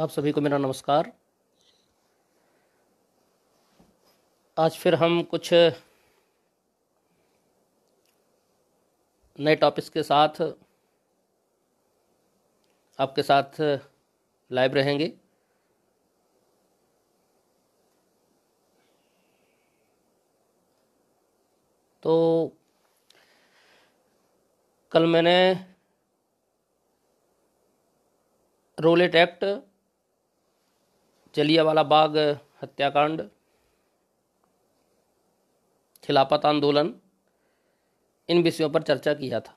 आप सभी को मेरा नमस्कार आज फिर हम कुछ नए टॉपिक्स के साथ आपके साथ लाइव रहेंगे तो कल मैंने रोलेट एक्ट जलियावाला बाग हत्याकांड खिलाफत आंदोलन इन विषयों पर चर्चा किया था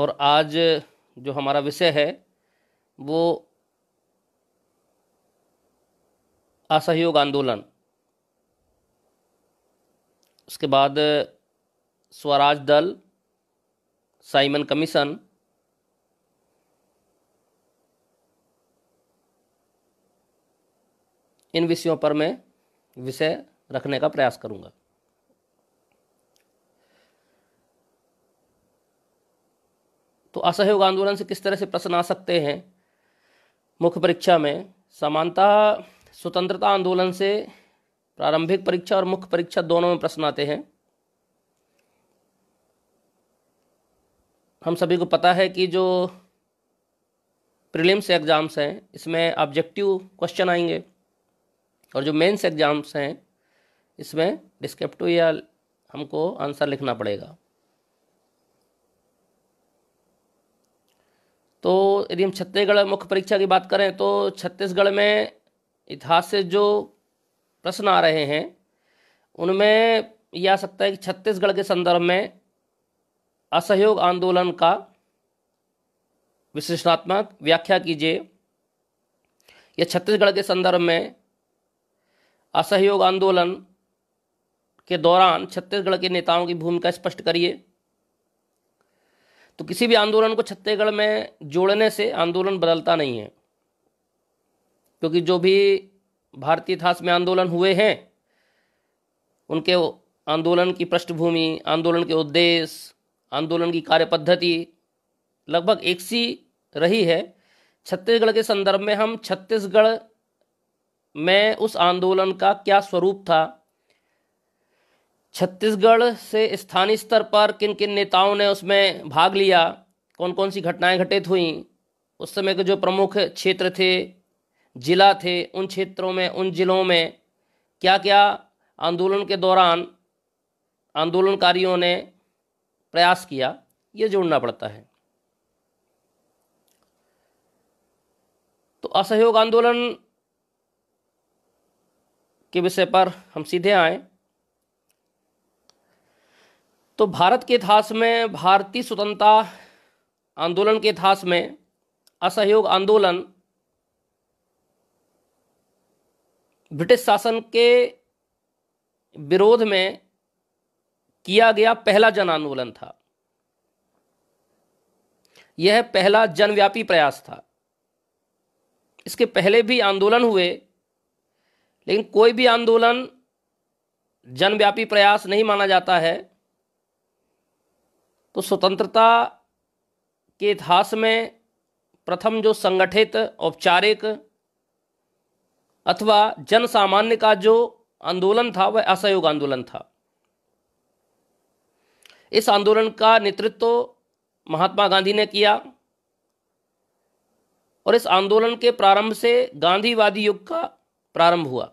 और आज जो हमारा विषय है वो असहयोग आंदोलन उसके बाद स्वराज दल साइमन कमीशन इन विषयों पर मैं विषय रखने का प्रयास करूंगा तो असहयोग आंदोलन से किस तरह से प्रश्न आ सकते हैं मुख्य परीक्षा में समानता स्वतंत्रता आंदोलन से प्रारंभिक परीक्षा और मुख्य परीक्षा दोनों में प्रश्न आते हैं हम सभी को पता है कि जो प्रीलिम्स एग्ज़ाम्स हैं इसमें ऑब्जेक्टिव क्वेश्चन आएंगे और जो मेंस एग्ज़ाम्स हैं इसमें डिस्क्रिप्टिव या हमको आंसर लिखना पड़ेगा तो यदि हम छत्तीसगढ़ मुख्य परीक्षा की बात करें तो छत्तीसगढ़ में इतिहास से जो प्रश्न आ रहे हैं उनमें यह आ सकता है कि छत्तीसगढ़ के संदर्भ में असहयोग आंदोलन का विश्लेषणात्मक व्याख्या कीजिए या छत्तीसगढ़ के संदर्भ में असहयोग आंदोलन के दौरान छत्तीसगढ़ के नेताओं की भूमिका स्पष्ट करिए तो किसी भी आंदोलन को छत्तीसगढ़ में जोड़ने से आंदोलन बदलता नहीं है क्योंकि जो भी भारतीय इतिहास में आंदोलन हुए हैं उनके आंदोलन की पृष्ठभूमि आंदोलन के उद्देश्य आंदोलन की कार्य पद्धति लगभग एक सी रही है छत्तीसगढ़ के संदर्भ में हम छत्तीसगढ़ में उस आंदोलन का क्या स्वरूप था छत्तीसगढ़ से स्थानीय स्तर पर किन किन नेताओं ने उसमें भाग लिया कौन कौन सी घटनाएं घटित हुई उस समय के जो प्रमुख क्षेत्र थे जिला थे उन क्षेत्रों में उन जिलों में क्या क्या आंदोलन के दौरान आंदोलनकारियों ने प्रयास किया ये जोड़ना पड़ता है तो असहयोग आंदोलन के विषय पर हम सीधे आए तो भारत के इतिहास में भारतीय स्वतंत्रता आंदोलन के इतिहास में असहयोग आंदोलन ब्रिटिश शासन के विरोध में किया गया पहला जन आंदोलन था यह पहला जनव्यापी प्रयास था इसके पहले भी आंदोलन हुए लेकिन कोई भी आंदोलन जनव्यापी प्रयास नहीं माना जाता है तो स्वतंत्रता के इतिहास में प्रथम जो संगठित औपचारिक अथवा जन सामान्य का जो आंदोलन था वह असहयोग आंदोलन था इस आंदोलन का नेतृत्व महात्मा गांधी ने किया और इस आंदोलन के प्रारंभ से गांधीवादी युग का प्रारंभ हुआ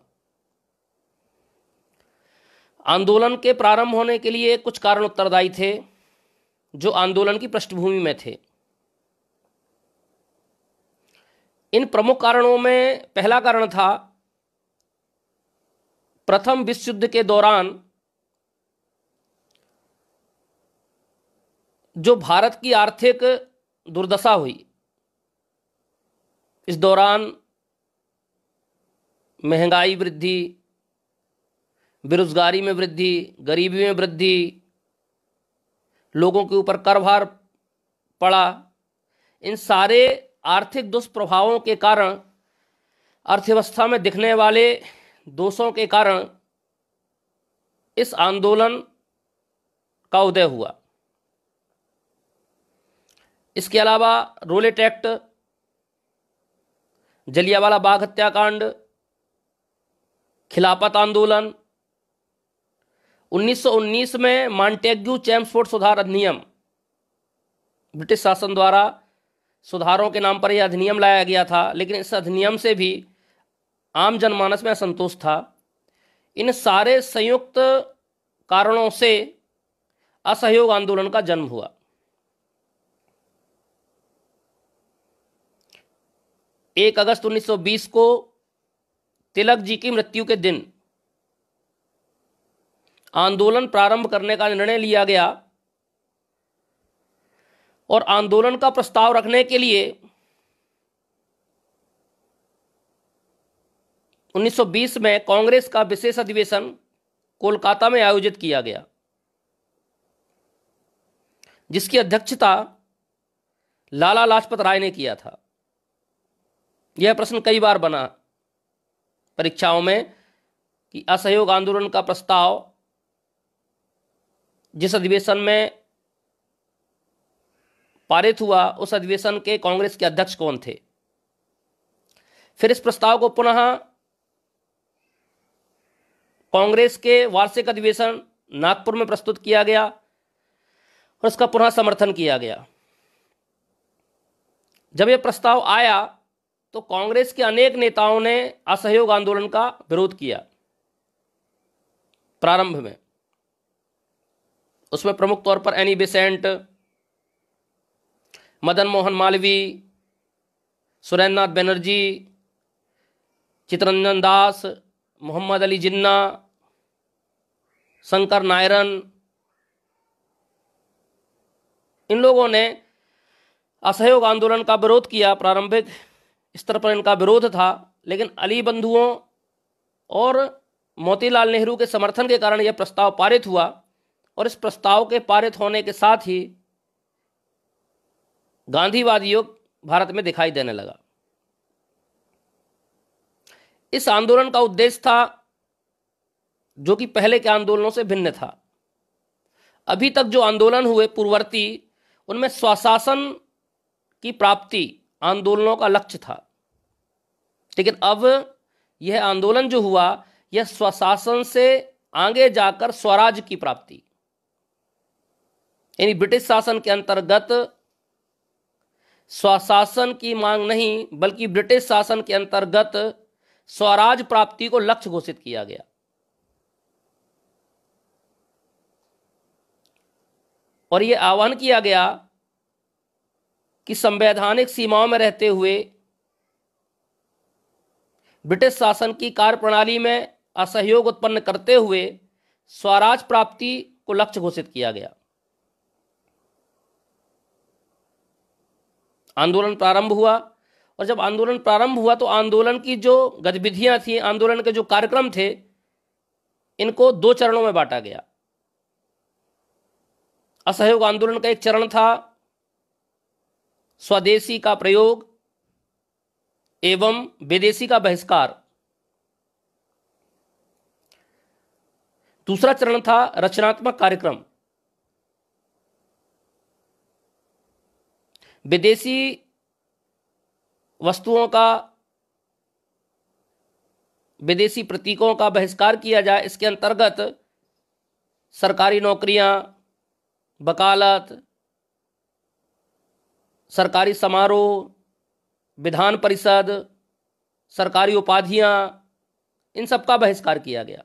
आंदोलन के प्रारंभ होने के लिए कुछ कारण उत्तरदायी थे जो आंदोलन की पृष्ठभूमि में थे इन प्रमुख कारणों में पहला कारण था प्रथम विश्व युद्ध के दौरान जो भारत की आर्थिक दुर्दशा हुई इस दौरान महंगाई वृद्धि बेरोजगारी में वृद्धि गरीबी में वृद्धि लोगों के ऊपर कर भार पड़ा इन सारे आर्थिक दुष्प्रभावों के कारण अर्थव्यवस्था में दिखने वाले दोषों के कारण इस आंदोलन का उदय हुआ इसके अलावा रोलेट एक्ट जलियावाला बाग हत्याकांड खिलाफत आंदोलन 1919 में मॉन्टेग्यू चैम्सफोर्ड सुधार अधिनियम ब्रिटिश शासन द्वारा सुधारों के नाम पर यह अधिनियम लाया गया था लेकिन इस अधिनियम से भी आम जनमानस में असंतोष था इन सारे संयुक्त कारणों से असहयोग आंदोलन का जन्म हुआ एक अगस्त 1920 को तिलक जी की मृत्यु के दिन आंदोलन प्रारंभ करने का निर्णय लिया गया और आंदोलन का प्रस्ताव रखने के लिए 1920 में कांग्रेस का विशेष अधिवेशन कोलकाता में आयोजित किया गया जिसकी अध्यक्षता लाला लाजपत राय ने किया था यह प्रश्न कई बार बना परीक्षाओं में कि असहयोग आंदोलन का प्रस्ताव जिस अधिवेशन में पारित हुआ उस अधिवेशन के कांग्रेस के अध्यक्ष कौन थे फिर इस प्रस्ताव को पुनः कांग्रेस के वार्षिक अधिवेशन नागपुर में प्रस्तुत किया गया और इसका पुनः समर्थन किया गया जब यह प्रस्ताव आया तो कांग्रेस के अनेक नेताओं ने असहयोग आंदोलन का विरोध किया प्रारंभ में उसमें प्रमुख तौर पर एनी बेसेंट मदन मोहन मालवी सुरेंद्रनाथ बनर्जी चित्रंजन दास मोहम्मद अली जिन्ना शंकर नायरन इन लोगों ने असहयोग आंदोलन का विरोध किया प्रारंभिक स्तर पर इनका विरोध था लेकिन अली बंधुओं और मोतीलाल नेहरू के समर्थन के कारण यह प्रस्ताव पारित हुआ और इस प्रस्ताव के पारित होने के साथ ही गांधीवादी युग भारत में दिखाई देने लगा इस आंदोलन का उद्देश्य था जो कि पहले के आंदोलनों से भिन्न था अभी तक जो आंदोलन हुए पूर्ववर्ती उनमें स्वशासन की प्राप्ति आंदोलनों का लक्ष्य था लेकिन अब यह आंदोलन जो हुआ यह स्वशासन से आगे जाकर स्वराज की प्राप्ति यानी ब्रिटिश शासन के अंतर्गत स्वशासन की मांग नहीं बल्कि ब्रिटिश शासन के अंतर्गत स्वराज प्राप्ति को लक्ष्य घोषित किया गया और यह आह्वान किया गया कि संवैधानिक सीमाओं में रहते हुए ब्रिटिश शासन की कार्य प्रणाली में असहयोग उत्पन्न करते हुए स्वराज प्राप्ति को लक्ष्य घोषित किया गया आंदोलन प्रारंभ हुआ और जब आंदोलन प्रारंभ हुआ तो आंदोलन की जो गतिविधियां थी आंदोलन के जो कार्यक्रम थे इनको दो चरणों में बांटा गया असहयोग आंदोलन का एक चरण था स्वदेशी का प्रयोग एवं विदेशी का बहिष्कार दूसरा चरण था रचनात्मक कार्यक्रम विदेशी वस्तुओं का विदेशी प्रतीकों का बहिष्कार किया जाए इसके अंतर्गत सरकारी नौकरियां वकालत सरकारी समारोह विधान परिषद सरकारी उपाधियां इन सब का बहिष्कार किया गया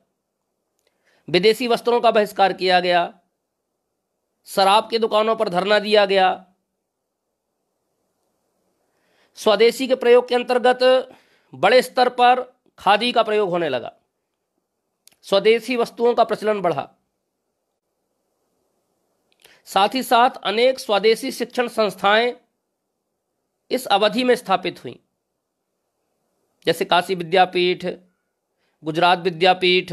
विदेशी वस्त्रों का बहिष्कार किया गया शराब की दुकानों पर धरना दिया गया स्वदेशी के प्रयोग के अंतर्गत बड़े स्तर पर खादी का प्रयोग होने लगा स्वदेशी वस्तुओं का प्रचलन बढ़ा साथ ही साथ अनेक स्वदेशी शिक्षण संस्थाएं इस अवधि में स्थापित हुई जैसे काशी विद्यापीठ गुजरात विद्यापीठ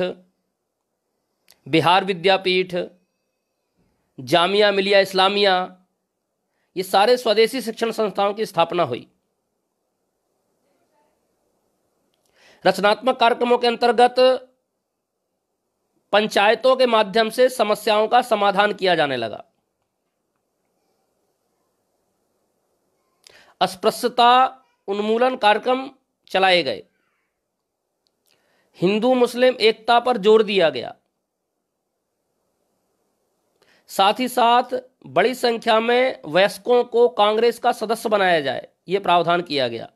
बिहार विद्यापीठ जामिया मिलिया इस्लामिया ये सारे स्वदेशी शिक्षण संस्थाओं की स्थापना हुई रचनात्मक कार्यक्रमों के अंतर्गत पंचायतों के माध्यम से समस्याओं का समाधान किया जाने लगा अस्पृश्यता उन्मूलन कार्यक्रम चलाए गए हिंदू मुस्लिम एकता पर जोर दिया गया साथ ही साथ बड़ी संख्या में वयस्कों को कांग्रेस का सदस्य बनाया जाए यह प्रावधान किया गया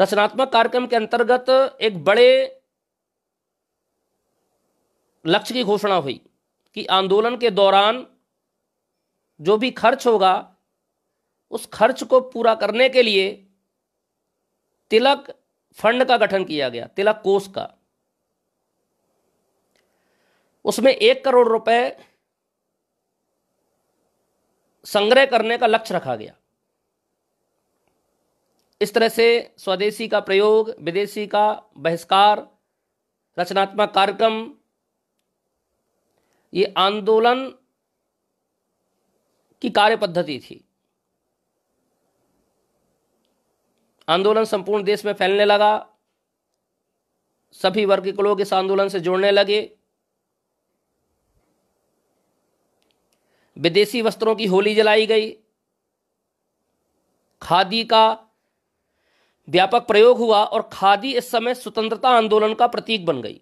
रचनात्मक कार्यक्रम के अंतर्गत एक बड़े लक्ष्य की घोषणा हुई कि आंदोलन के दौरान जो भी खर्च होगा उस खर्च को पूरा करने के लिए तिलक फंड का गठन किया गया तिलक कोष का उसमें एक करोड़ रुपए संग्रह करने का लक्ष्य रखा गया इस तरह से स्वदेशी का प्रयोग विदेशी का बहिष्कार रचनात्मक कार्यक्रम ये आंदोलन की कार्य पद्धति थी आंदोलन संपूर्ण देश में फैलने लगा सभी वर्ग के लोग इस आंदोलन से जुड़ने लगे विदेशी वस्त्रों की होली जलाई गई खादी का व्यापक प्रयोग हुआ और खादी इस समय स्वतंत्रता आंदोलन का प्रतीक बन गई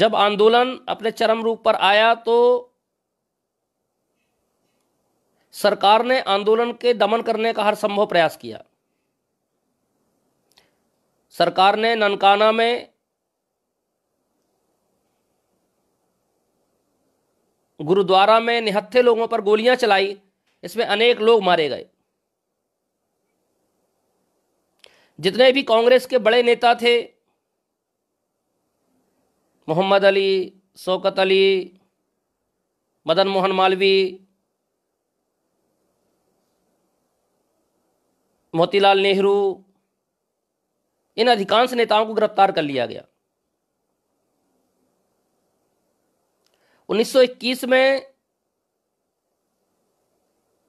जब आंदोलन अपने चरम रूप पर आया तो सरकार ने आंदोलन के दमन करने का हर संभव प्रयास किया सरकार ने ननकाना में गुरुद्वारा में निहत्थे लोगों पर गोलियां चलाई इसमें अनेक लोग मारे गए जितने भी कांग्रेस के बड़े नेता थे मोहम्मद अली शौकत अली मदन मोहन मालवी मोतीलाल नेहरू इन अधिकांश नेताओं को गिरफ्तार कर लिया गया 1921 में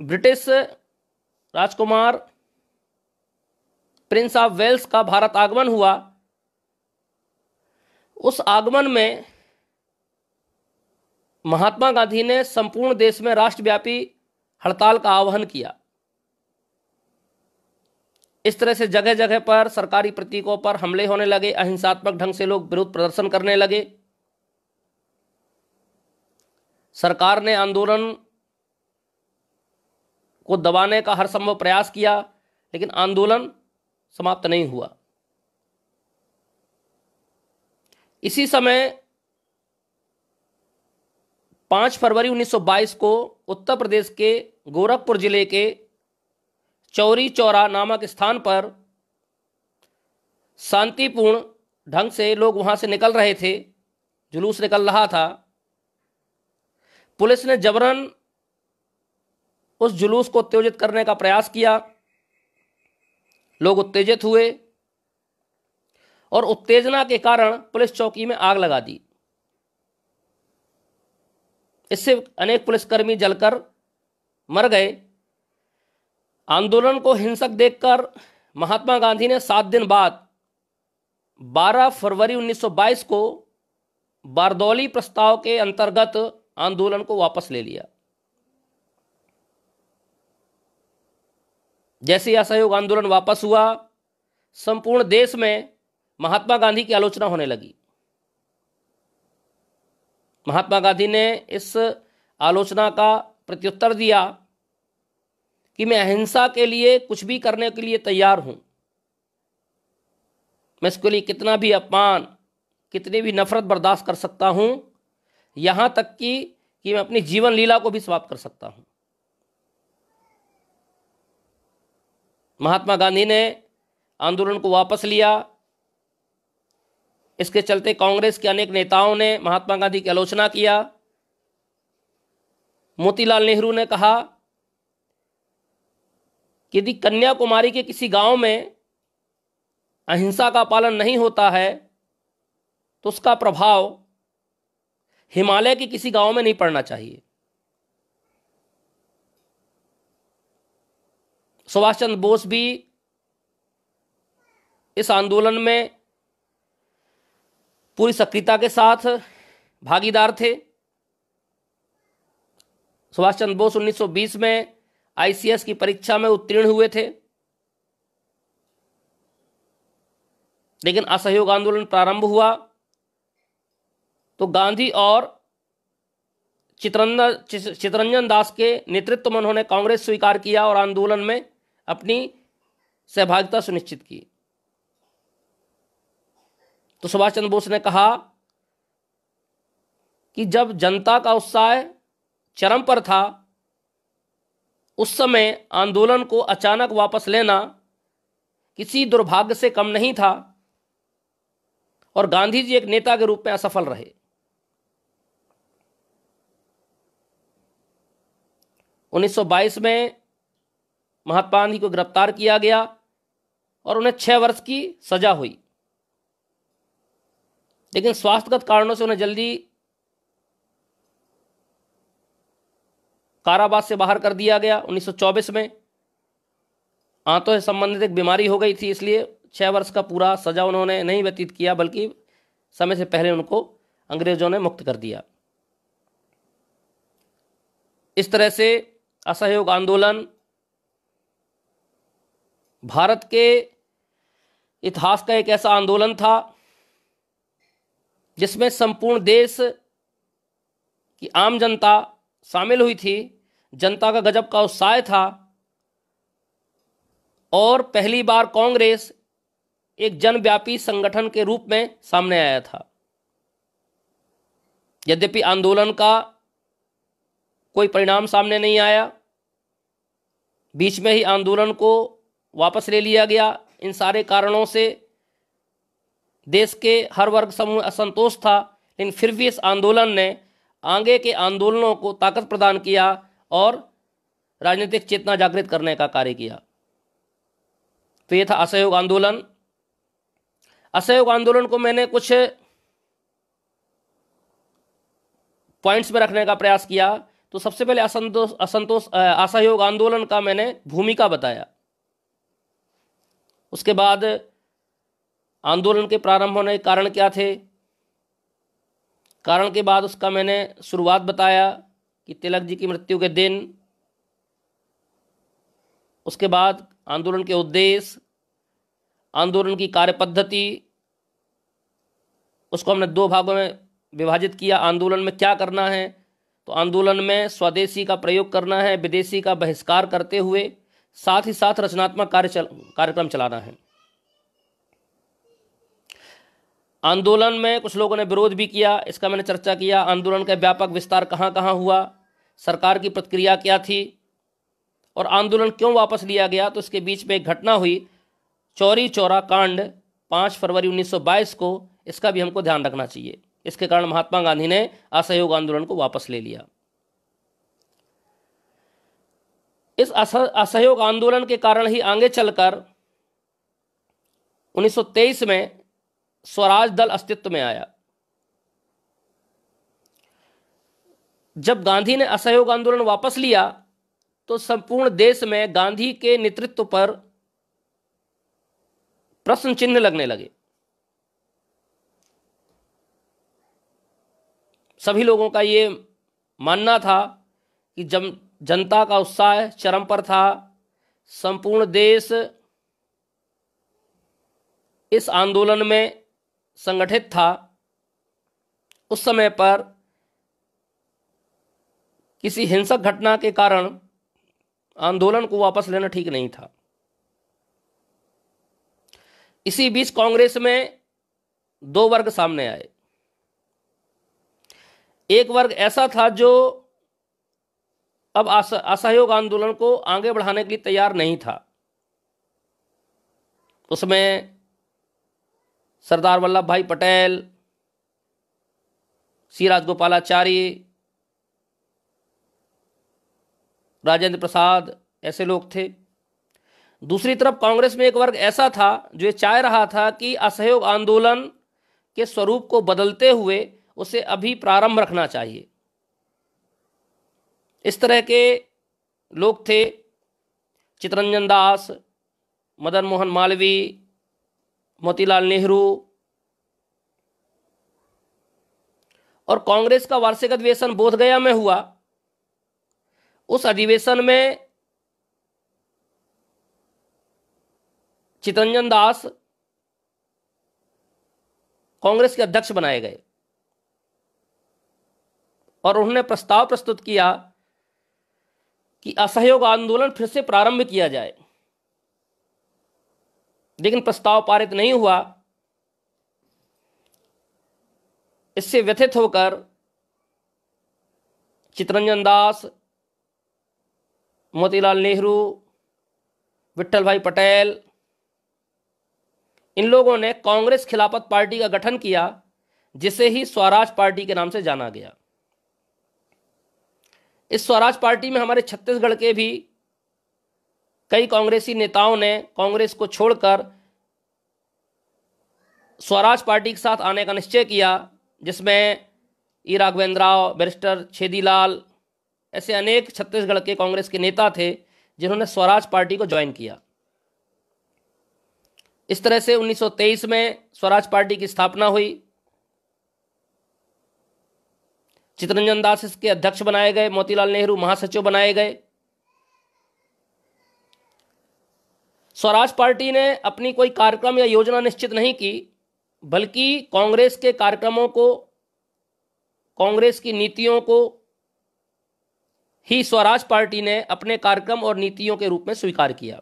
ब्रिटिश राजकुमार प्रिंस ऑफ वेल्स का भारत आगमन हुआ उस आगमन में महात्मा गांधी ने संपूर्ण देश में राष्ट्रव्यापी हड़ताल का आह्वान किया इस तरह से जगह जगह पर सरकारी प्रतीकों पर हमले होने लगे अहिंसात्मक ढंग से लोग विरोध प्रदर्शन करने लगे सरकार ने आंदोलन को दबाने का हर संभव प्रयास किया लेकिन आंदोलन समाप्त नहीं हुआ इसी समय 5 फरवरी 1922 को उत्तर प्रदेश के गोरखपुर जिले के चौरी चौरा नामक स्थान पर शांतिपूर्ण ढंग से लोग वहां से निकल रहे थे जुलूस निकल रहा था पुलिस ने जबरन उस जुलूस को उत्तेजित करने का प्रयास किया लोग उत्तेजित हुए और उत्तेजना के कारण पुलिस चौकी में आग लगा दी इससे अनेक पुलिसकर्मी जलकर मर गए आंदोलन को हिंसक देखकर महात्मा गांधी ने सात दिन बाद 12 फरवरी 1922 को बारदौली प्रस्ताव के अंतर्गत आंदोलन को वापस ले लिया जैसे असहयोग आंदोलन वापस हुआ संपूर्ण देश में महात्मा गांधी की आलोचना होने लगी महात्मा गांधी ने इस आलोचना का प्रत्युत्तर दिया कि मैं अहिंसा के लिए कुछ भी करने के लिए तैयार हूं मैं इसके लिए कितना भी अपमान कितनी भी नफरत बर्दाश्त कर सकता हूं यहां तक कि कि मैं अपनी जीवन लीला को भी समाप्त कर सकता हूं महात्मा गांधी ने आंदोलन को वापस लिया इसके चलते कांग्रेस के अनेक नेताओं ने महात्मा गांधी की आलोचना किया मोतीलाल नेहरू ने कहा कि यदि कन्याकुमारी के किसी गांव में अहिंसा का पालन नहीं होता है तो उसका प्रभाव हिमालय के किसी गांव में नहीं पड़ना चाहिए सुभाष चंद्र बोस भी इस आंदोलन में पूरी सक्रियता के साथ भागीदार थे सुभाष चंद्र बोस 1920 में आईसीएस की परीक्षा में उत्तीर्ण हुए थे लेकिन असहयोग आंदोलन प्रारंभ हुआ तो गांधी और चितरंजन चितरंजन दास के नेतृत्व में उन्होंने कांग्रेस स्वीकार किया और आंदोलन में अपनी सहभागिता सुनिश्चित की तो सुभाष चंद्र बोस ने कहा कि जब जनता का उत्साह चरम पर था उस समय आंदोलन को अचानक वापस लेना किसी दुर्भाग्य से कम नहीं था और गांधी जी एक नेता के रूप में असफल रहे उन्नीस में महात्मा गांधी को गिरफ्तार किया गया और उन्हें छह वर्ष की सजा हुई लेकिन स्वास्थ्यगत कारणों से उन्हें जल्दी कारावास से बाहर कर दिया गया 1924 में आंतों से संबंधित एक बीमारी हो गई थी इसलिए छह वर्ष का पूरा सजा उन्होंने नहीं व्यतीत किया बल्कि समय से पहले उनको अंग्रेजों ने मुक्त कर दिया इस तरह से असहयोग आंदोलन भारत के इतिहास का एक ऐसा आंदोलन था जिसमें संपूर्ण देश की आम जनता शामिल हुई थी जनता का गजब का उत्साह था और पहली बार कांग्रेस एक जनव्यापी संगठन के रूप में सामने आया था यद्यपि आंदोलन का कोई परिणाम सामने नहीं आया बीच में ही आंदोलन को वापस ले लिया गया इन सारे कारणों से देश के हर वर्ग समूह असंतोष था लेकिन फिर भी इस आंदोलन ने आगे के आंदोलनों को ताकत प्रदान किया और राजनीतिक चेतना जागृत करने का कार्य किया तो ये था असहयोग आंदोलन असहयोग आंदोलन को मैंने कुछ पॉइंट्स में रखने का प्रयास किया तो सबसे पहले असंतोष असंतोष असहयोग आंदोलन का मैंने भूमिका बताया उसके बाद आंदोलन के प्रारंभ होने के कारण क्या थे कारण के बाद उसका मैंने शुरुआत बताया कि तिलक जी की मृत्यु के दिन उसके बाद आंदोलन के उद्देश्य आंदोलन की कार्य पद्धति उसको हमने दो भागों में विभाजित किया आंदोलन में क्या करना है तो आंदोलन में स्वदेशी का प्रयोग करना है विदेशी का बहिष्कार करते हुए साथ ही साथ रचनात्मक कार्य चल, कार्यक्रम चलाना है आंदोलन में कुछ लोगों ने विरोध भी किया इसका मैंने चर्चा किया आंदोलन का व्यापक विस्तार कहाँ कहाँ हुआ सरकार की प्रतिक्रिया क्या थी और आंदोलन क्यों वापस लिया गया तो इसके बीच में एक घटना हुई चौरी चौरा कांड पांच फरवरी 1922 को इसका भी हमको ध्यान रखना चाहिए इसके कारण महात्मा गांधी ने असहयोग आंदोलन को वापस ले लिया इस असहयोग आंदोलन के कारण ही आगे चलकर 1923 में स्वराज दल अस्तित्व में आया जब गांधी ने असहयोग आंदोलन वापस लिया तो संपूर्ण देश में गांधी के नेतृत्व पर प्रश्न चिन्ह लगने लगे सभी लोगों का ये मानना था कि जब जनता का उत्साह चरम पर था संपूर्ण देश इस आंदोलन में संगठित था उस समय पर किसी हिंसक घटना के कारण आंदोलन को वापस लेना ठीक नहीं था इसी बीच कांग्रेस में दो वर्ग सामने आए एक वर्ग ऐसा था जो अब असहयोग आंदोलन को आगे बढ़ाने के लिए तैयार नहीं था उसमें सरदार वल्लभ भाई पटेल सी राजगोपालाचारी राजेंद्र प्रसाद ऐसे लोग थे दूसरी तरफ कांग्रेस में एक वर्ग ऐसा था जो ये चाह रहा था कि असहयोग आंदोलन के स्वरूप को बदलते हुए उसे अभी प्रारंभ रखना चाहिए इस तरह के लोग थे चितरंजन दास मदन मोहन मालवी मोतीलाल नेहरू और कांग्रेस का वार्षिक अधिवेशन बोधगया में हुआ उस अधिवेशन में चितरंजन दास कांग्रेस के अध्यक्ष बनाए गए और उन्होंने प्रस्ताव प्रस्तुत किया कि असहयोग आंदोलन फिर से प्रारंभ किया जाए लेकिन प्रस्ताव पारित नहीं हुआ इससे व्यथित होकर चितरंजन दास मोतीलाल नेहरू विट्ठल भाई पटेल इन लोगों ने कांग्रेस खिलाफत पार्टी का गठन किया जिसे ही स्वराज पार्टी के नाम से जाना गया इस स्वराज पार्टी में हमारे छत्तीसगढ़ के भी कई कांग्रेसी नेताओं ने कांग्रेस को छोड़कर स्वराज पार्टी के साथ आने का निश्चय किया जिसमें ई राघवेंद्राव बैरिस्टर छेदीलाल ऐसे अनेक छत्तीसगढ़ के कांग्रेस के नेता थे जिन्होंने स्वराज पार्टी को ज्वाइन किया इस तरह से 1923 में स्वराज पार्टी की स्थापना हुई चितरंजन दास इसके अध्यक्ष बनाए गए मोतीलाल नेहरू महासचिव बनाए गए स्वराज पार्टी ने अपनी कोई कार्यक्रम या योजना निश्चित नहीं की बल्कि कांग्रेस के कार्यक्रमों को कांग्रेस की नीतियों को ही स्वराज पार्टी ने अपने कार्यक्रम और नीतियों के रूप में स्वीकार किया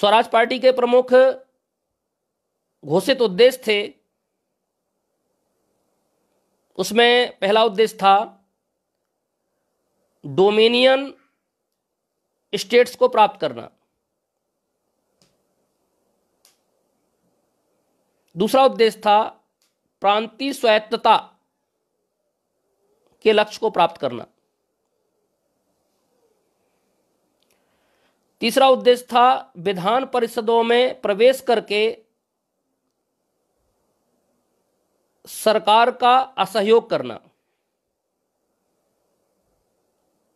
स्वराज पार्टी के प्रमुख घोषित उद्देश्य थे उसमें पहला उद्देश्य था डोमिनियन स्टेट्स को प्राप्त करना दूसरा उद्देश्य था प्रांतीय स्वायत्तता के लक्ष्य को प्राप्त करना तीसरा उद्देश्य था विधान परिषदों में प्रवेश करके सरकार का असहयोग करना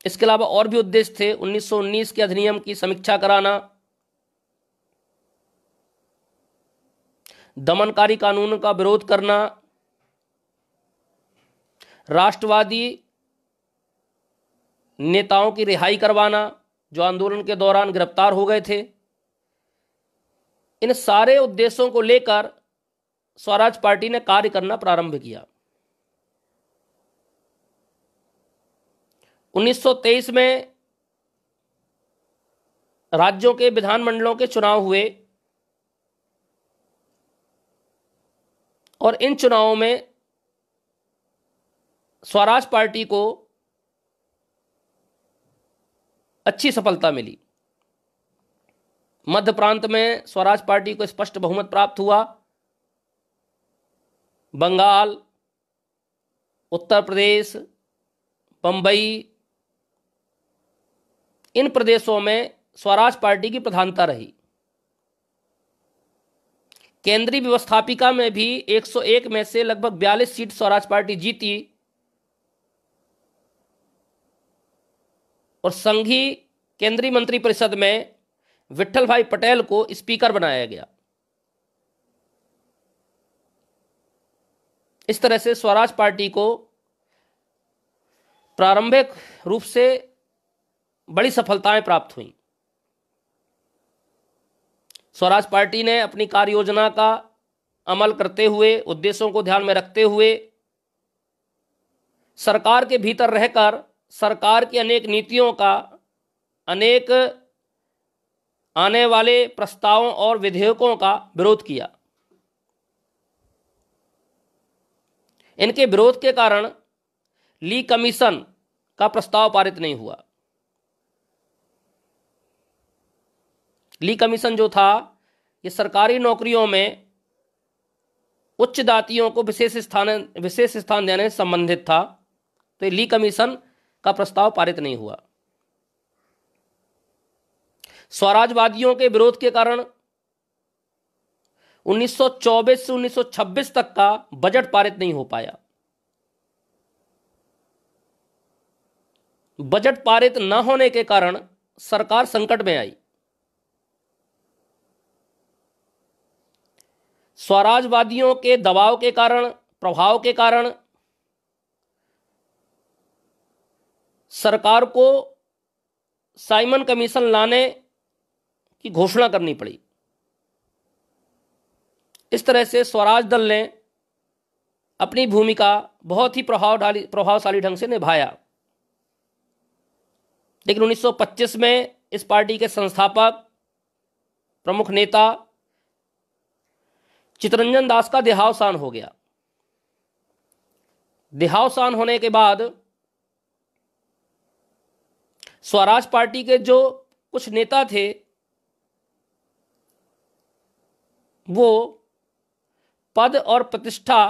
इसके अलावा और भी उद्देश्य थे 1919 के अधिनियम की समीक्षा कराना दमनकारी कानून का विरोध करना राष्ट्रवादी नेताओं की रिहाई करवाना जो आंदोलन के दौरान गिरफ्तार हो गए थे इन सारे उद्देश्यों को लेकर स्वराज पार्टी ने कार्य करना प्रारंभ किया 1923 में राज्यों के विधानमंडलों के चुनाव हुए और इन चुनावों में स्वराज पार्टी को अच्छी सफलता मिली मध्य प्रांत में स्वराज पार्टी को स्पष्ट बहुमत प्राप्त हुआ बंगाल उत्तर प्रदेश बम्बई इन प्रदेशों में स्वराज पार्टी की प्रधानता रही केंद्रीय व्यवस्थापिका में भी 101 में से लगभग 42 सीट स्वराज पार्टी जीती और संघी केंद्रीय मंत्रिपरिषद में विठल भाई पटेल को स्पीकर बनाया गया इस तरह से स्वराज पार्टी को प्रारंभिक रूप से बड़ी सफलताएं प्राप्त हुई स्वराज पार्टी ने अपनी कार्य योजना का अमल करते हुए उद्देश्यों को ध्यान में रखते हुए सरकार के भीतर रहकर सरकार की अनेक नीतियों का अनेक आने वाले प्रस्तावों और विधेयकों का विरोध किया इनके विरोध के कारण ली कमीशन का प्रस्ताव पारित नहीं हुआ ली कमीशन जो था ये सरकारी नौकरियों में उच्च दातियों को विशेष स्थान विशेष स्थान देने से संबंधित था तो ली कमीशन का प्रस्ताव पारित नहीं हुआ स्वराजवादियों के विरोध के कारण 1924 से 1926 तक का बजट पारित नहीं हो पाया बजट पारित न होने के कारण सरकार संकट में आई स्वराजवादियों के दबाव के कारण प्रभाव के कारण सरकार को साइमन कमीशन लाने की घोषणा करनी पड़ी इस तरह से स्वराज दल ने अपनी भूमिका बहुत ही प्रभाव प्रभावशाली ढंग से निभाया लेकिन 1925 में इस पार्टी के संस्थापक प्रमुख नेता चितरंजन दास का देहावसान हो गया देहावसान होने के बाद स्वराज पार्टी के जो कुछ नेता थे वो पद और प्रतिष्ठा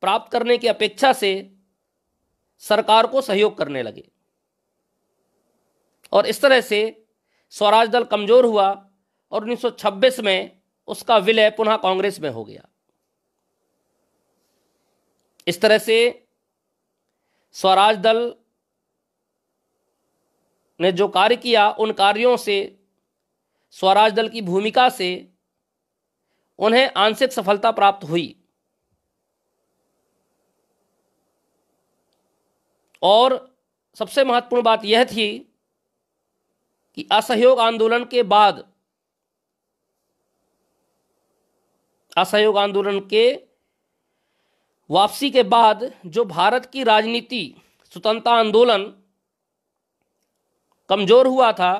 प्राप्त करने की अपेक्षा से सरकार को सहयोग करने लगे और इस तरह से स्वराज दल कमजोर हुआ और 1926 में उसका विलय पुनः कांग्रेस में हो गया इस तरह से स्वराज दल ने जो कार्य किया उन कार्यों से स्वराज दल की भूमिका से उन्हें आंशिक सफलता प्राप्त हुई और सबसे महत्वपूर्ण बात यह थी कि असहयोग आंदोलन के बाद असहयोग आंदोलन के वापसी के बाद जो भारत की राजनीति स्वतंत्रता आंदोलन कमज़ोर हुआ था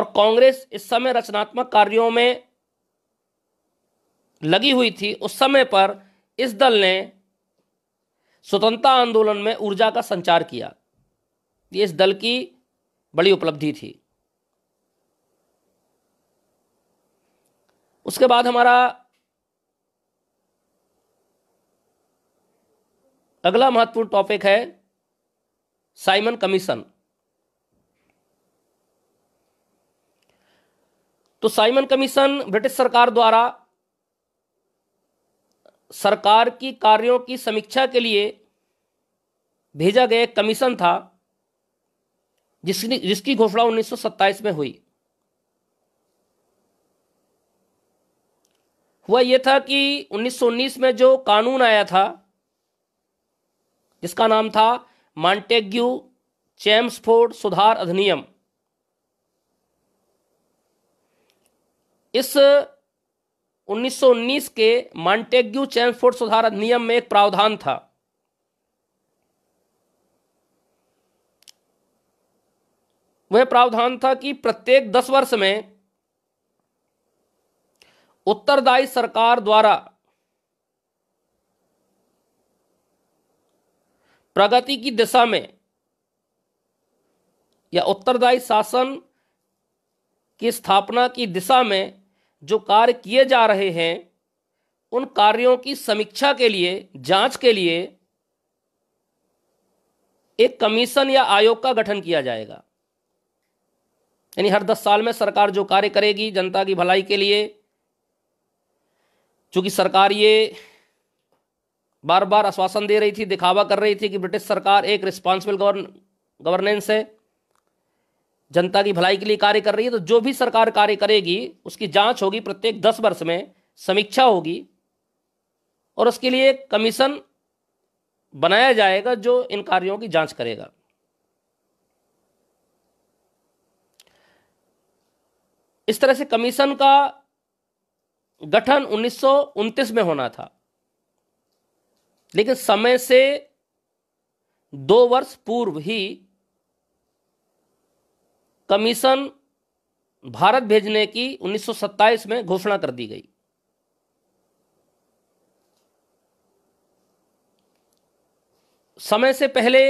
और कांग्रेस इस समय रचनात्मक कार्यों में लगी हुई थी उस समय पर इस दल ने स्वतंत्रता आंदोलन में ऊर्जा का संचार किया ये इस दल की बड़ी उपलब्धि थी उसके बाद हमारा अगला महत्वपूर्ण टॉपिक है साइमन कमीशन तो साइमन कमीशन ब्रिटिश सरकार द्वारा सरकार की कार्यों की समीक्षा के लिए भेजा गया एक कमीशन था जिसकी जिसकी घोषणा 1927 में हुई हुआ यह था कि 1919 में जो कानून आया था जिसका नाम था मॉन्टेग्यू चैम्सफोर्ड सुधार अधिनियम इस 1919 के मॉन्टेग्यू चैनफोर्ड सुधार अधिनियम में एक प्रावधान था वह प्रावधान था कि प्रत्येक दस वर्ष में उत्तरदायी सरकार द्वारा प्रगति की दिशा में या उत्तरदायी शासन की स्थापना की दिशा में जो कार्य किए जा रहे हैं उन कार्यों की समीक्षा के लिए जांच के लिए एक कमीशन या आयोग का गठन किया जाएगा यानी हर दस साल में सरकार जो कार्य करेगी जनता की भलाई के लिए चूंकि सरकार ये बार बार आश्वासन दे रही थी दिखावा कर रही थी कि ब्रिटिश सरकार एक रिस्पॉन्सिबल गवर्न गवर्नेंस है जनता की भलाई के लिए कार्य कर रही है तो जो भी सरकार कार्य करेगी उसकी जांच होगी प्रत्येक दस वर्ष में समीक्षा होगी और उसके लिए कमीशन बनाया जाएगा जो इन कार्यों की जांच करेगा इस तरह से कमीशन का गठन उन्नीस में होना था लेकिन समय से दो वर्ष पूर्व ही कमीशन भारत भेजने की 1927 में घोषणा कर दी गई समय से पहले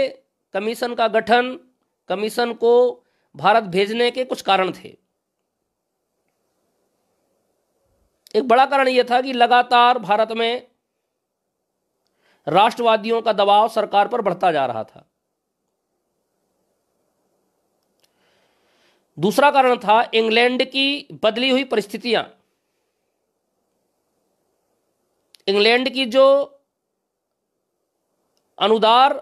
कमीशन का गठन कमीशन को भारत भेजने के कुछ कारण थे एक बड़ा कारण यह था कि लगातार भारत में राष्ट्रवादियों का दबाव सरकार पर बढ़ता जा रहा था दूसरा कारण था इंग्लैंड की बदली हुई परिस्थितियां इंग्लैंड की जो अनुदार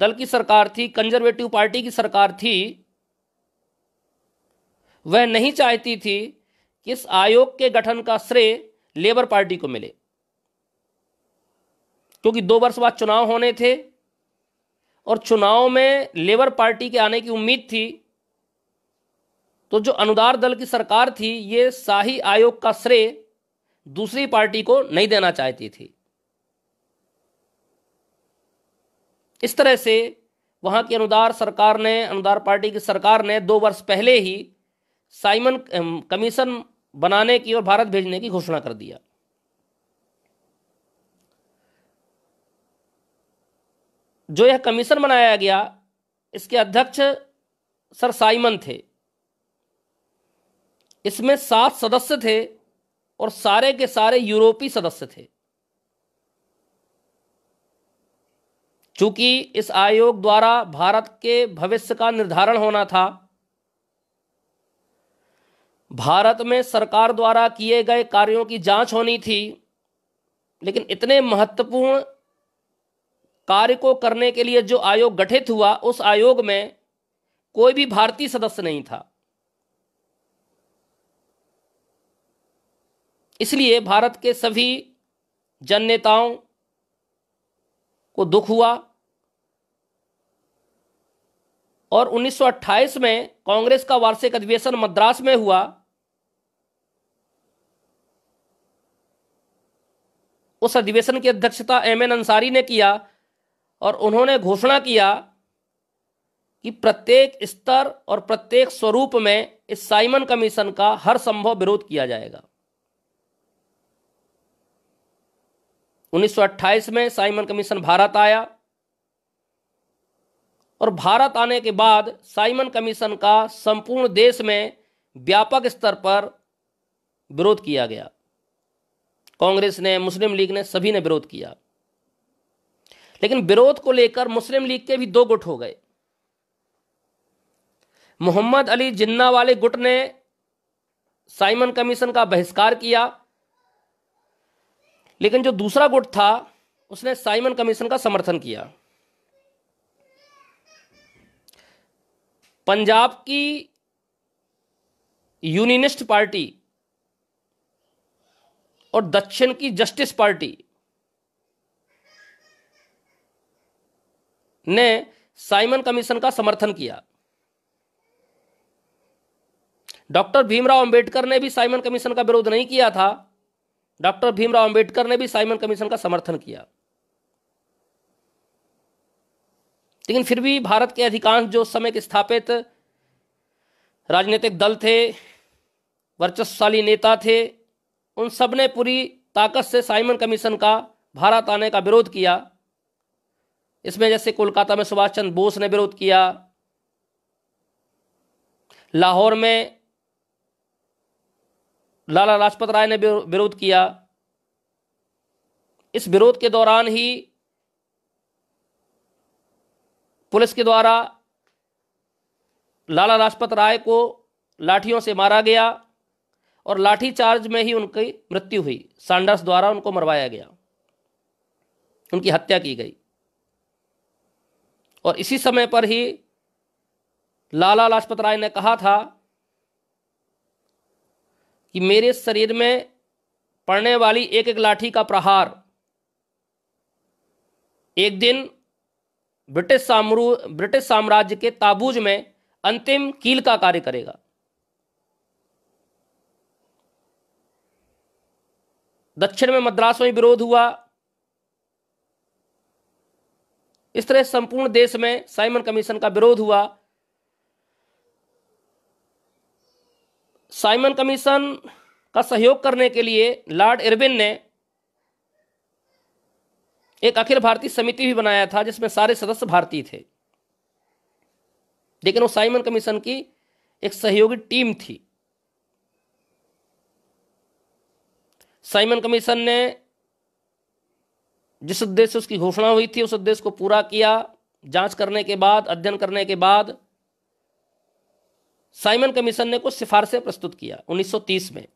दल की सरकार थी कंजर्वेटिव पार्टी की सरकार थी वह नहीं चाहती थी कि इस आयोग के गठन का श्रेय लेबर पार्टी को मिले क्योंकि दो वर्ष बाद चुनाव होने थे और चुनाव में लेबर पार्टी के आने की उम्मीद थी तो जो अनुदार दल की सरकार थी ये शाही आयोग का श्रेय दूसरी पार्टी को नहीं देना चाहती थी इस तरह से वहां की अनुदार सरकार ने अनुदार पार्टी की सरकार ने दो वर्ष पहले ही साइमन कमीशन बनाने की और भारत भेजने की घोषणा कर दिया जो यह कमीशन बनाया गया इसके अध्यक्ष सर साइमन थे इसमें सात सदस्य थे और सारे के सारे यूरोपीय सदस्य थे चूंकि इस आयोग द्वारा भारत के भविष्य का निर्धारण होना था भारत में सरकार द्वारा किए गए कार्यों की जांच होनी थी लेकिन इतने महत्वपूर्ण कार्य को करने के लिए जो आयोग गठित हुआ उस आयोग में कोई भी भारतीय सदस्य नहीं था इसलिए भारत के सभी जन नेताओं को दुख हुआ और 1928 में कांग्रेस का वार्षिक अधिवेशन मद्रास में हुआ उस अधिवेशन की अध्यक्षता एम एन अंसारी ने किया और उन्होंने घोषणा किया कि प्रत्येक स्तर और प्रत्येक स्वरूप में इस साइमन कमीशन का हर संभव विरोध किया जाएगा 1928 में साइमन कमीशन भारत आया और भारत आने के बाद साइमन कमीशन का संपूर्ण देश में व्यापक स्तर पर विरोध किया गया कांग्रेस ने मुस्लिम लीग ने सभी ने विरोध किया लेकिन विरोध को लेकर मुस्लिम लीग के भी दो गुट हो गए मोहम्मद अली जिन्ना वाले गुट ने साइमन कमीशन का बहिष्कार किया लेकिन जो दूसरा गुट था उसने साइमन कमीशन का समर्थन किया पंजाब की यूनियनिस्ट पार्टी और दक्षिण की जस्टिस पार्टी ने साइमन कमीशन का समर्थन किया डॉक्टर भीमराव अंबेडकर ने भी साइमन कमीशन का विरोध नहीं किया था डॉक्टर भीमराव अंबेडकर ने भी साइमन कमीशन का समर्थन किया लेकिन फिर भी भारत के अधिकांश जो समय के स्थापित राजनीतिक दल थे वर्चस्वशाली नेता थे उन सब ने पूरी ताकत से साइमन कमीशन का भारत आने का विरोध किया इसमें जैसे कोलकाता में सुभाष चंद्र बोस ने विरोध किया लाहौर में लाला लाजपत राय ने विरोध किया इस विरोध के दौरान ही पुलिस के द्वारा लाला लाजपत राय को लाठियों से मारा गया और लाठी चार्ज में ही उनकी मृत्यु हुई सांडर्स द्वारा उनको मरवाया गया उनकी हत्या की गई और इसी समय पर ही लाला लाजपत राय ने कहा था कि मेरे शरीर में पड़ने वाली एक एक लाठी का प्रहार एक दिन ब्रिटिश साम्रू ब्रिटिश साम्राज्य के ताबूज में अंतिम कील का कार्य करेगा दक्षिण में मद्रास में विरोध हुआ इस तरह संपूर्ण देश में साइमन कमीशन का विरोध हुआ साइमन कमीशन का सहयोग करने के लिए लॉर्ड इरविन ने एक अखिल भारतीय समिति भी बनाया था जिसमें सारे सदस्य भारतीय थे लेकिन वो साइमन कमीशन की एक सहयोगी टीम थी साइमन कमीशन ने जिस उद्देश्य उसकी घोषणा हुई थी उस उद्देश्य को पूरा किया जांच करने के बाद अध्ययन करने के बाद साइमन कमीशन ने कुछ सिफारिशें प्रस्तुत किया 1930 में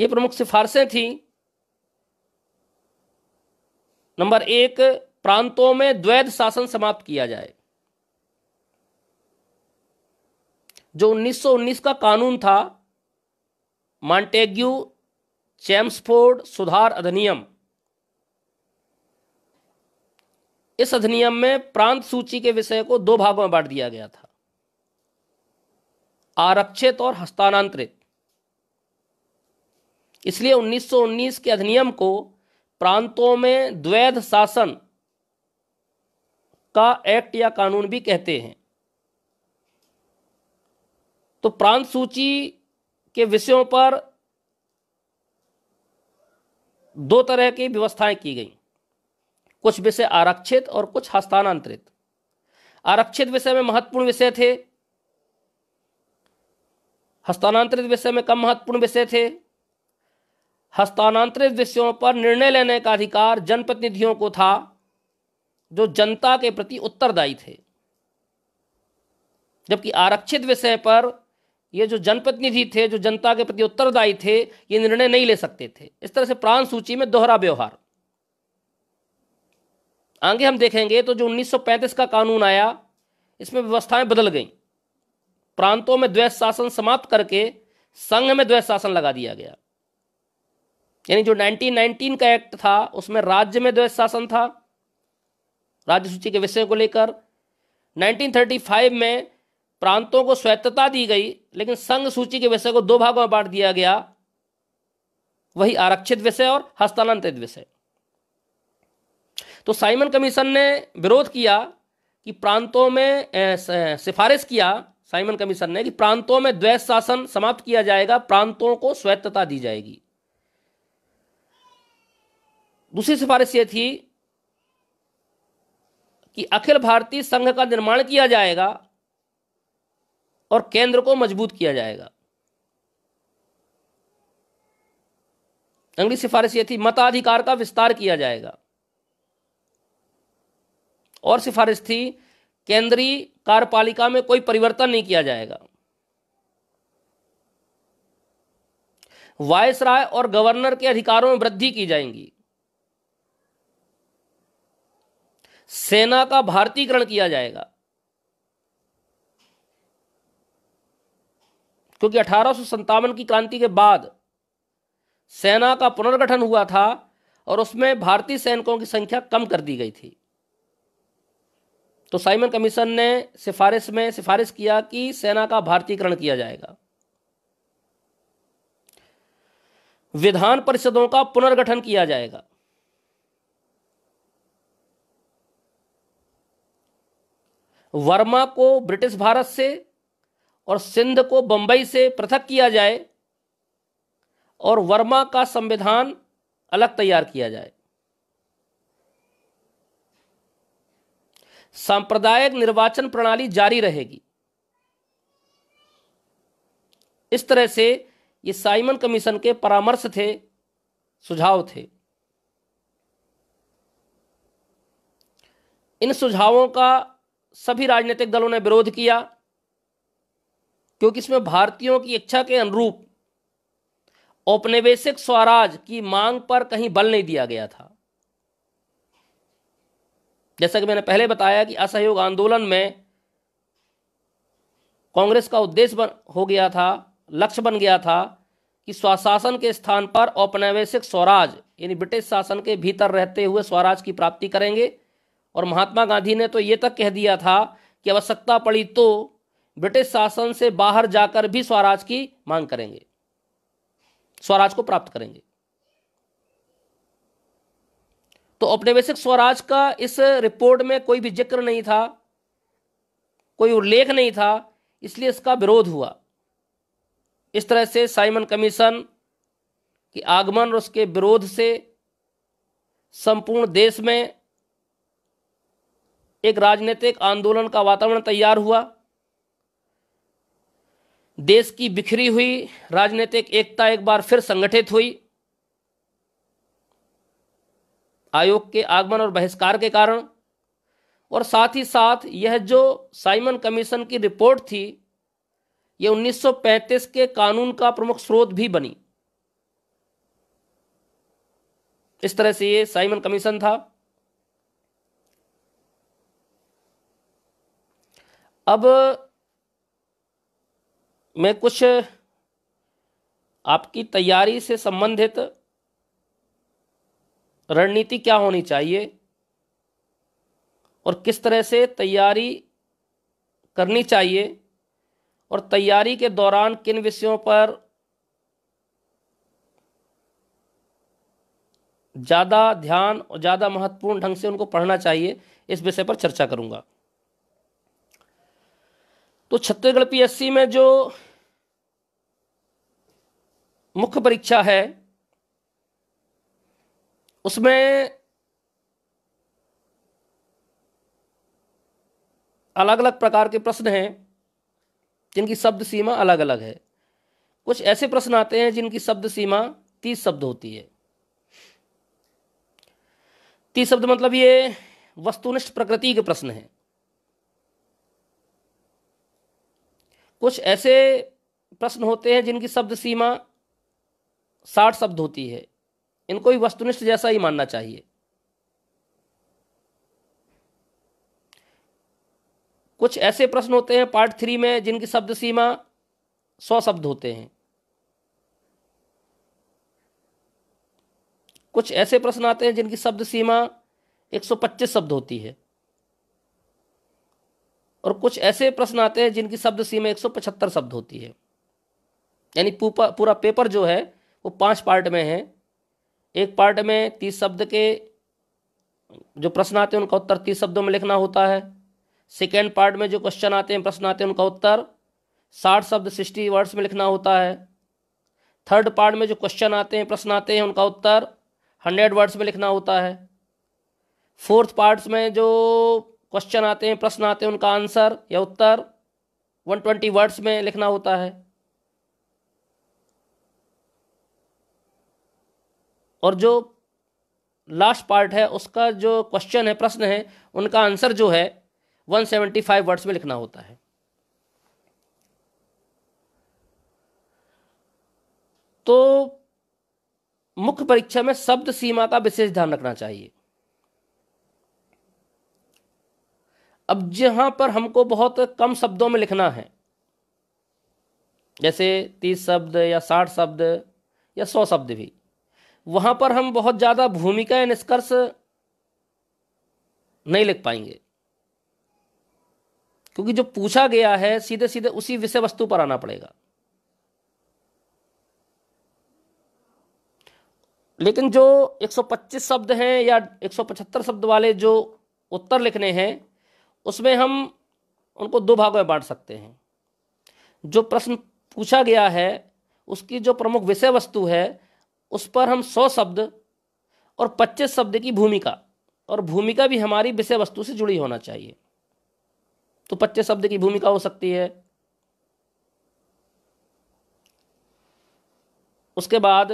ये प्रमुख सिफारिशें थी नंबर एक प्रांतों में द्वैध शासन समाप्त किया जाए जो 1919 का कानून था मॉन्टेग्यू चैम्सफोर्ड सुधार अधिनियम इस अधिनियम में प्रांत सूची के विषय को दो भागों में बांट दिया गया था आरक्षित और हस्तानांतरित इसलिए 1919 के अधिनियम को प्रांतों में द्वैध शासन का एक्ट या कानून भी कहते हैं तो प्रांत सूची के विषयों पर दो तरह की व्यवस्थाएं की गई कुछ विषय आरक्षित और कुछ हस्तानांतरित आरक्षित विषय में महत्वपूर्ण विषय थे हस्तानांतरित विषय में कम महत्वपूर्ण विषय थे हस्तानांतरित विषयों पर निर्णय लेने का अधिकार जनप्रतिनिधियों को था जो जनता के प्रति उत्तरदायी थे जबकि आरक्षित विषय पर ये जो जनप्रतिनिधि थे जो जनता के प्रति उत्तरदायी थे ये निर्णय नहीं ले सकते थे इस तरह से प्राण सूची में दोहरा व्यवहार आगे हम देखेंगे तो जो 1935 का कानून आया इसमें व्यवस्थाएं बदल गई प्रांतों में द्वैत शासन समाप्त करके संघ में द्वैत शासन लगा दिया गया यानी जो 1919 का एक्ट था उसमें राज्य में द्वैत शासन था राज्य सूची के विषय को लेकर 1935 में प्रांतों को स्वायत्तता दी गई लेकिन संघ सूची के विषय को दो भागों में बांट दिया गया वही आरक्षित विषय और हस्तांतरित विषय तो साइमन कमीशन ने विरोध किया कि प्रांतों में सिफारिश किया साइमन कमीशन ने कि प्रांतों में द्वैत शासन समाप्त किया जाएगा प्रांतों को स्वायत्तता दी जाएगी दूसरी सिफारिश यह थी कि अखिल भारतीय संघ का निर्माण किया जाएगा और केंद्र को मजबूत किया जाएगा अगली सिफारिश यह थी मताधिकार का विस्तार किया जाएगा और सिफारिश थी केंद्रीय कार्यपालिका में कोई परिवर्तन नहीं किया जाएगा वायस राय और गवर्नर के अधिकारों में वृद्धि की जाएंगी सेना का भारतीकरण किया जाएगा क्योंकि अठारह की क्रांति के बाद सेना का पुनर्गठन हुआ था और उसमें भारतीय सैनिकों की संख्या कम कर दी गई थी तो साइमन कमीशन ने सिफारिश में सिफारिश किया कि सेना का भारतीयकरण किया जाएगा विधान परिषदों का पुनर्गठन किया जाएगा वर्मा को ब्रिटिश भारत से और सिंध को बंबई से पृथक किया जाए और वर्मा का संविधान अलग तैयार किया जाए सांप्रदायिक निर्वाचन प्रणाली जारी रहेगी इस तरह से ये साइमन कमीशन के परामर्श थे सुझाव थे इन सुझावों का सभी राजनीतिक दलों ने विरोध किया क्योंकि इसमें भारतीयों की इच्छा के अनुरूप औपनिवेशिक स्वराज की मांग पर कहीं बल नहीं दिया गया था जैसा कि मैंने पहले बताया कि असहयोग आंदोलन में कांग्रेस का उद्देश्य हो गया था लक्ष्य बन गया था कि स्वशासन के स्थान पर औपनिवेशिक स्वराज यानी ब्रिटिश शासन के भीतर रहते हुए स्वराज की प्राप्ति करेंगे और महात्मा गांधी ने तो ये तक कह दिया था कि आवश्यकता पड़ी तो ब्रिटिश शासन से बाहर जाकर भी स्वराज की मांग करेंगे स्वराज को प्राप्त करेंगे तो औपनिवेशिक स्वराज का इस रिपोर्ट में कोई भी जिक्र नहीं था कोई उल्लेख नहीं था इसलिए इसका विरोध हुआ इस तरह से साइमन कमीशन के आगमन और उसके विरोध से संपूर्ण देश में एक राजनीतिक आंदोलन का वातावरण तैयार हुआ देश की बिखरी हुई राजनीतिक एकता एक बार फिर संगठित हुई आयोग के आगमन और बहिष्कार के कारण और साथ ही साथ यह जो साइमन कमीशन की रिपोर्ट थी यह 1935 के कानून का प्रमुख स्रोत भी बनी इस तरह से ये साइमन कमीशन था अब मैं कुछ आपकी तैयारी से संबंधित रणनीति क्या होनी चाहिए और किस तरह से तैयारी करनी चाहिए और तैयारी के दौरान किन विषयों पर ज़्यादा ध्यान और ज़्यादा महत्वपूर्ण ढंग से उनको पढ़ना चाहिए इस विषय पर चर्चा करूँगा तो छत्तीसगढ़ पीएससी में जो मुख्य परीक्षा है उसमें अलग अलग प्रकार के प्रश्न हैं जिनकी शब्द सीमा अलग अलग है कुछ ऐसे प्रश्न आते हैं जिनकी शब्द सीमा तीस शब्द होती है तीस शब्द मतलब ये वस्तुनिष्ठ प्रकृति के प्रश्न हैं कुछ ऐसे प्रश्न होते हैं जिनकी शब्द सीमा साठ शब्द होती है इनको भी वस्तुनिष्ठ जैसा ही मानना चाहिए कुछ ऐसे प्रश्न होते हैं पार्ट थ्री में जिनकी शब्द सीमा सौ शब्द होते हैं कुछ ऐसे प्रश्न आते हैं जिनकी शब्द सीमा 125 शब्द होती है और कुछ ऐसे प्रश्न आते हैं जिनकी शब्द सीमा 175 शब्द होती है यानी पूरा पेपर जो है वो पांच पार्ट में है एक पार्ट में तीस शब्द के जो प्रश्न आते हैं उनका उत्तर तीस शब्दों में लिखना होता है सेकेंड पार्ट में जो क्वेश्चन आते हैं प्रश्न आते हैं उनका उत्तर साठ शब्द सिक्सटी वर्ड्स में लिखना होता है थर्ड पार्ट में जो क्वेश्चन आते हैं प्रश्न आते हैं उनका उत्तर हंड्रेड वर्ड्स में लिखना होता है फोर्थ पार्ट्स में जो क्वेश्चन आते हैं प्रश्न आते हैं उनका आंसर या उत्तर वन ट्वेंटी वर्ड्स में लिखना होता है और जो लास्ट पार्ट है उसका जो क्वेश्चन है प्रश्न है उनका आंसर जो है 175 वर्ड्स में लिखना होता है तो मुख्य परीक्षा में शब्द सीमा का विशेष ध्यान रखना चाहिए अब जहां पर हमको बहुत कम शब्दों में लिखना है जैसे तीस शब्द या साठ शब्द या सौ शब्द भी वहां पर हम बहुत ज्यादा भूमिका या निष्कर्ष नहीं लिख पाएंगे क्योंकि जो पूछा गया है सीधे सीधे उसी विषय वस्तु पर आना पड़ेगा लेकिन जो 125 शब्द हैं या 175 शब्द वाले जो उत्तर लिखने हैं उसमें हम उनको दो भागों में बांट सकते हैं जो प्रश्न पूछा गया है उसकी जो प्रमुख विषय वस्तु है उस पर हम सौ शब्द और पच्चीस शब्द की भूमिका और भूमिका भी हमारी विषय वस्तु से जुड़ी होना चाहिए तो पच्चीस शब्द की भूमिका हो सकती है उसके बाद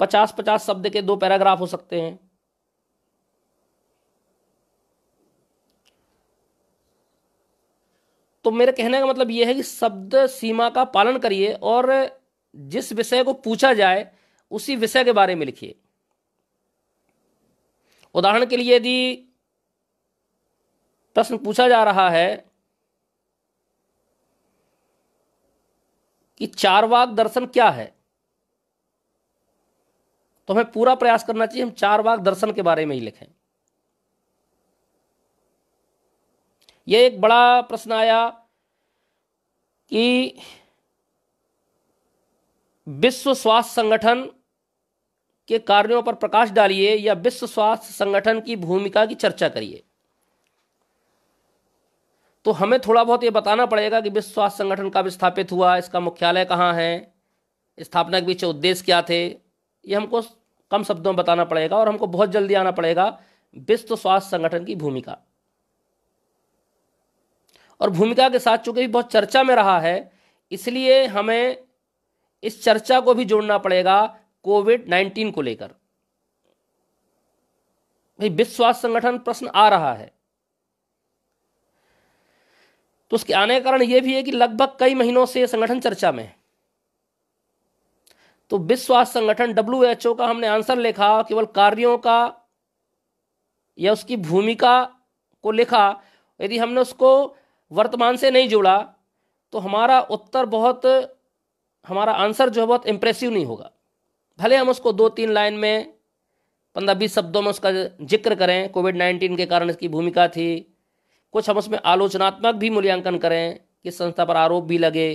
पचास पचास शब्द के दो पैराग्राफ हो सकते हैं तो मेरे कहने का मतलब यह है कि शब्द सीमा का पालन करिए और जिस विषय को पूछा जाए उसी विषय के बारे में लिखिए उदाहरण के लिए यदि प्रश्न पूछा जा रहा है कि चारवाक दर्शन क्या है तो हमें पूरा प्रयास करना चाहिए हम चारवाक दर्शन के बारे में ही लिखें यह एक बड़ा प्रश्न आया कि विश्व स्वास्थ्य संगठन के कार्यों पर प्रकाश डालिए या विश्व स्वास्थ्य संगठन की भूमिका की चर्चा करिए तो हमें थोड़ा बहुत ये बताना पड़ेगा कि विश्व स्वास्थ्य संगठन कब स्थापित हुआ इसका मुख्यालय कहाँ है स्थापना के पीछे उद्देश्य क्या थे ये हमको कम शब्दों में बताना पड़ेगा और हमको बहुत जल्दी आना पड़ेगा विश्व स्वास्थ्य संगठन की भूमिका और भूमिका के साथ चूंकि बहुत चर्चा में रहा है इसलिए हमें इस चर्चा को भी जोड़ना पड़ेगा कोविड नाइन्टीन को लेकर भाई विश्व स्वास्थ्य संगठन प्रश्न आ रहा है तो उसके आने का कारण यह भी है कि लगभग कई महीनों से यह संगठन चर्चा में है तो विश्व स्वास्थ्य संगठन डब्ल्यू का हमने आंसर लिखा केवल कार्यों का या उसकी भूमिका को लिखा यदि हमने उसको वर्तमान से नहीं जोड़ा तो हमारा उत्तर बहुत हमारा आंसर जो है बहुत इम्प्रेसिव नहीं होगा भले हम उसको दो तीन लाइन में पंद्रह बीस शब्दों में उसका जिक्र करें कोविड नाइन्टीन के कारण इसकी भूमिका थी कुछ हम उसमें आलोचनात्मक भी मूल्यांकन करें कि संस्था पर आरोप भी लगे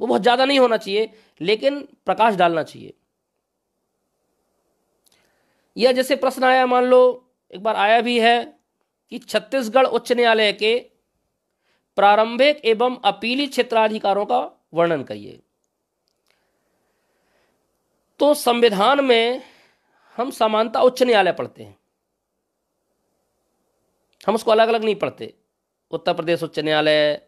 वो बहुत ज़्यादा नहीं होना चाहिए लेकिन प्रकाश डालना चाहिए यह जैसे प्रश्न आया मान लो एक बार आया भी है कि छत्तीसगढ़ उच्च न्यायालय के प्रारंभिक एवं अपीली क्षेत्राधिकारों का वर्णन करिए तो संविधान में हम समानता उच्च न्यायालय पढ़ते हैं हम उसको अलग अलग नहीं पढ़ते उत्तर प्रदेश उच्च न्यायालय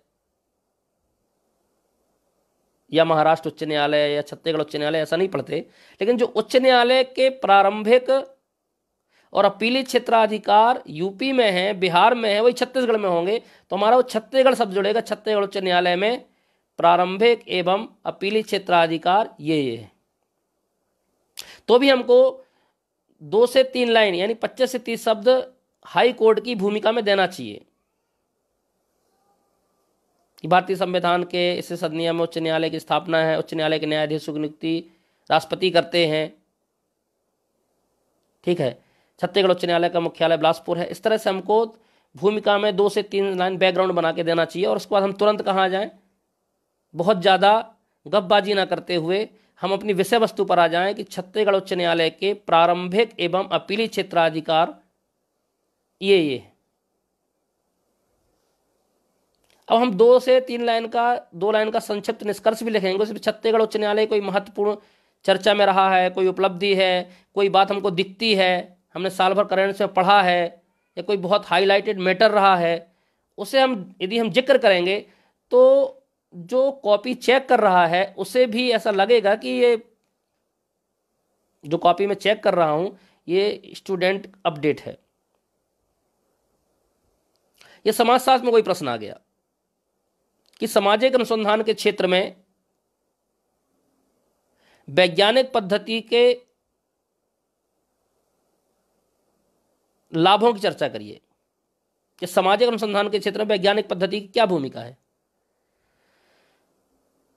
या महाराष्ट्र उच्च न्यायालय या छत्तीसगढ़ उच्च न्यायालय ऐसा नहीं पढ़ते लेकिन जो उच्च न्यायालय के प्रारंभिक और अपीली क्षेत्राधिकार यूपी में है बिहार में है वही छत्तीसगढ़ में होंगे तो हमारा वो छत्तीसगढ़ सब जुड़ेगा छत्तीसगढ़ उच्च न्यायालय में प्रारंभिक एवं अपीली क्षेत्राधिकार ये ये है तो भी हमको दो से तीन लाइन यानी पच्चीस से तीस शब्द हाई कोर्ट की भूमिका में देना चाहिए कि भारतीय संविधान के इस सदनियम में उच्च न्यायालय की स्थापना है उच्च न्यायालय के न्यायाधीशों की नियुक्ति राष्ट्रपति करते हैं ठीक है छत्तीसगढ़ उच्च न्यायालय का मुख्यालय बिलासपुर है इस तरह से हमको भूमिका में दो से तीन लाइन बैकग्राउंड बना के देना चाहिए और उसके बाद हम तुरंत कहाँ जाएं बहुत ज़्यादा गपबाजी ना करते हुए हम अपनी विषय वस्तु पर आ जाएं कि छत्तीसगढ़ उच्च न्यायालय के प्रारंभिक एवं अपीली क्षेत्राधिकार ये ये अब हम दो से तीन लाइन का दो लाइन का संक्षिप्त निष्कर्ष भी लिखेंगे सिर्फ छत्तीसगढ़ उच्च न्यायालय कोई महत्वपूर्ण चर्चा में रहा है कोई उपलब्धि है कोई बात हमको दिखती है हमने साल भर करेंट में पढ़ा है या कोई बहुत हाईलाइटेड मैटर रहा है उसे हम यदि हम जिक्र करेंगे तो जो कॉपी चेक कर रहा है उसे भी ऐसा लगेगा कि ये जो कॉपी में चेक कर रहा हूं ये स्टूडेंट अपडेट है यह समाजशास्त्र में कोई प्रश्न आ गया कि सामाजिक अनुसंधान के क्षेत्र में वैज्ञानिक पद्धति के लाभों की चर्चा करिए कि सामाजिक अनुसंधान के क्षेत्र में वैज्ञानिक पद्धति की क्या भूमिका है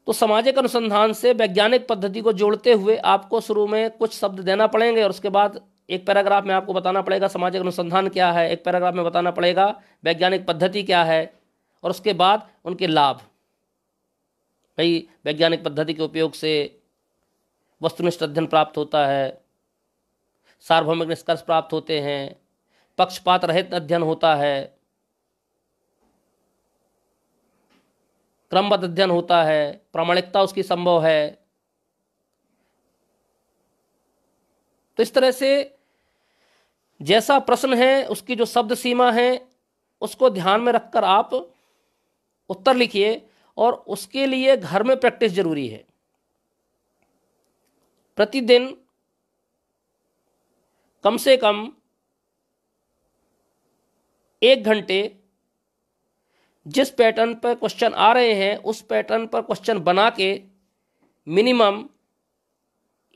तो सामाजिक अनुसंधान से वैज्ञानिक पद्धति को जोड़ते हुए आपको शुरू में कुछ शब्द देना पड़ेंगे और उसके बाद एक पैराग्राफ में आपको बताना पड़ेगा सामाजिक अनुसंधान क्या है एक पैराग्राफ में बताना पड़ेगा वैज्ञानिक पद्धति क्या है और उसके बाद उनके लाभ भाई वैज्ञानिक पद्धति के उपयोग से वस्तुनिष्ठ अध्ययन प्राप्त होता है सार्वभौमिक निष्कर्ष प्राप्त होते हैं पक्षपात रहित अध्ययन होता है क्रमबद्ध अध्ययन होता है प्रामाणिकता उसकी संभव है तो इस तरह से जैसा प्रश्न है उसकी जो शब्द सीमा है उसको ध्यान में रखकर आप उत्तर लिखिए और उसके लिए घर में प्रैक्टिस जरूरी है प्रतिदिन कम से कम एक घंटे जिस पैटर्न पर क्वेश्चन आ रहे हैं उस पैटर्न पर क्वेश्चन बना के मिनिमम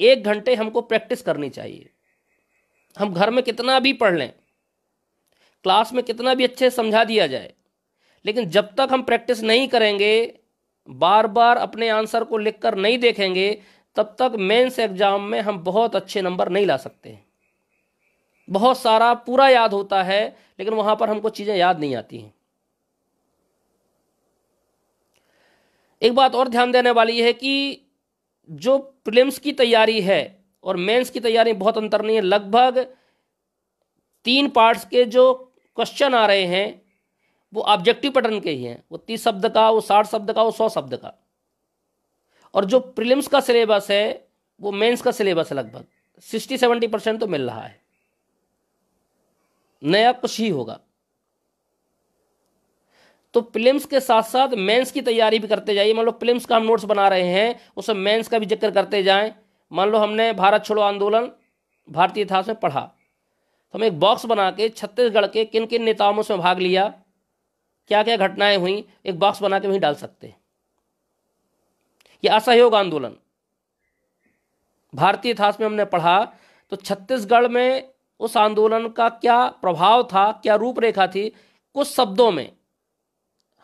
एक घंटे हमको प्रैक्टिस करनी चाहिए हम घर में कितना भी पढ़ लें क्लास में कितना भी अच्छे समझा दिया जाए लेकिन जब तक हम प्रैक्टिस नहीं करेंगे बार बार अपने आंसर को लिख कर नहीं देखेंगे तब तक मेंस एग्ज़ाम में हम बहुत अच्छे नंबर नहीं ला सकते हैं बहुत सारा पूरा याद होता है लेकिन वहाँ पर हमको चीज़ें याद नहीं आती हैं एक बात और ध्यान देने वाली है कि जो प्रिलिम्स की तैयारी है और मेंस की तैयारी बहुत अंतर नहीं है लगभग तीन पार्ट्स के जो क्वेश्चन आ रहे हैं वो ऑब्जेक्टिव पैटर्न के ही हैं वो तीस शब्द का वो साठ शब्द का वो सौ शब्द का और जो प्रिलिम्स का सिलेबस है वो मेंस का सिलेबस है लगभग सिक्सटी सेवेंटी परसेंट तो मिल रहा है नया कुछ ही होगा तो प्लिम्स के साथ साथ मेंस की तैयारी भी करते जाइए मान लो प्लिम्स का हम नोट्स बना रहे हैं उसमें मेंस का भी जिक्र करते जाएं मान लो हमने भारत छोड़ो आंदोलन भारतीय इतिहास में पढ़ा तो हम एक बॉक्स बना के छत्तीसगढ़ के किन किन नेताओं में उसमें भाग लिया क्या क्या घटनाएं हुई एक बॉक्स बना के वहीं डाल सकते हैं ये असहयोग आंदोलन भारतीय इतिहास में हमने पढ़ा तो छत्तीसगढ़ में उस आंदोलन का क्या प्रभाव था क्या रूपरेखा थी कुछ शब्दों में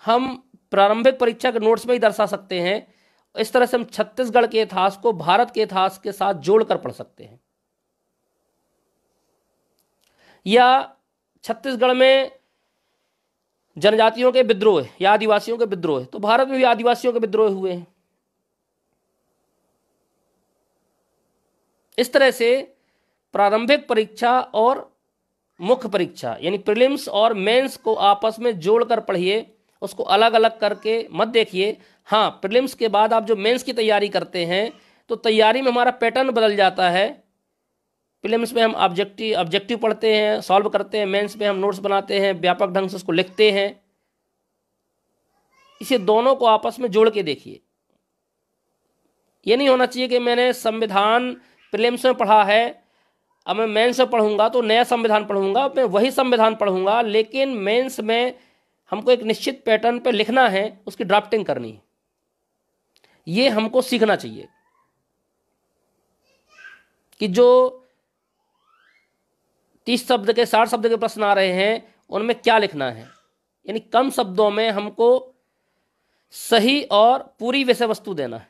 हम प्रारंभिक परीक्षा के नोट्स में ही दर्शा सकते हैं इस तरह से हम छत्तीसगढ़ के इतिहास को भारत के इतिहास के साथ जोड़कर पढ़ सकते हैं या छत्तीसगढ़ में जनजातियों के विद्रोह या आदिवासियों के विद्रोह तो भारत में भी आदिवासियों के विद्रोह हुए हैं इस तरह से प्रारंभिक परीक्षा और मुख्य परीक्षा यानी प्रीलिम्स और मेंस को आपस में जोड़कर पढ़िए उसको अलग अलग करके मत देखिए हाँ प्रिलिम्स के बाद आप जो मेंस की तैयारी करते हैं तो तैयारी में हमारा पैटर्न बदल जाता है प्रिलिम्स में हम ऑब्जेक्टिव ऑब्जेक्टिव पढ़ते हैं सॉल्व करते हैं मेंस में हम नोट्स बनाते हैं व्यापक ढंग से उसको लिखते हैं इसे दोनों को आपस में जोड़ के देखिए ये नहीं होना चाहिए कि मैंने संविधान प्रिलिम्स में पढ़ा है अब मैं मेंस में पढ़ूंगा तो नया संविधान पढ़ूंगा मैं वही संविधान पढ़ूंगा लेकिन मेंस में हमको एक निश्चित पैटर्न पर लिखना है उसकी ड्राफ्टिंग करनी है ये हमको सीखना चाहिए कि जो तीस शब्द के साठ शब्द के प्रश्न आ रहे हैं उनमें क्या लिखना है यानी कम शब्दों में हमको सही और पूरी विषय वस्तु देना है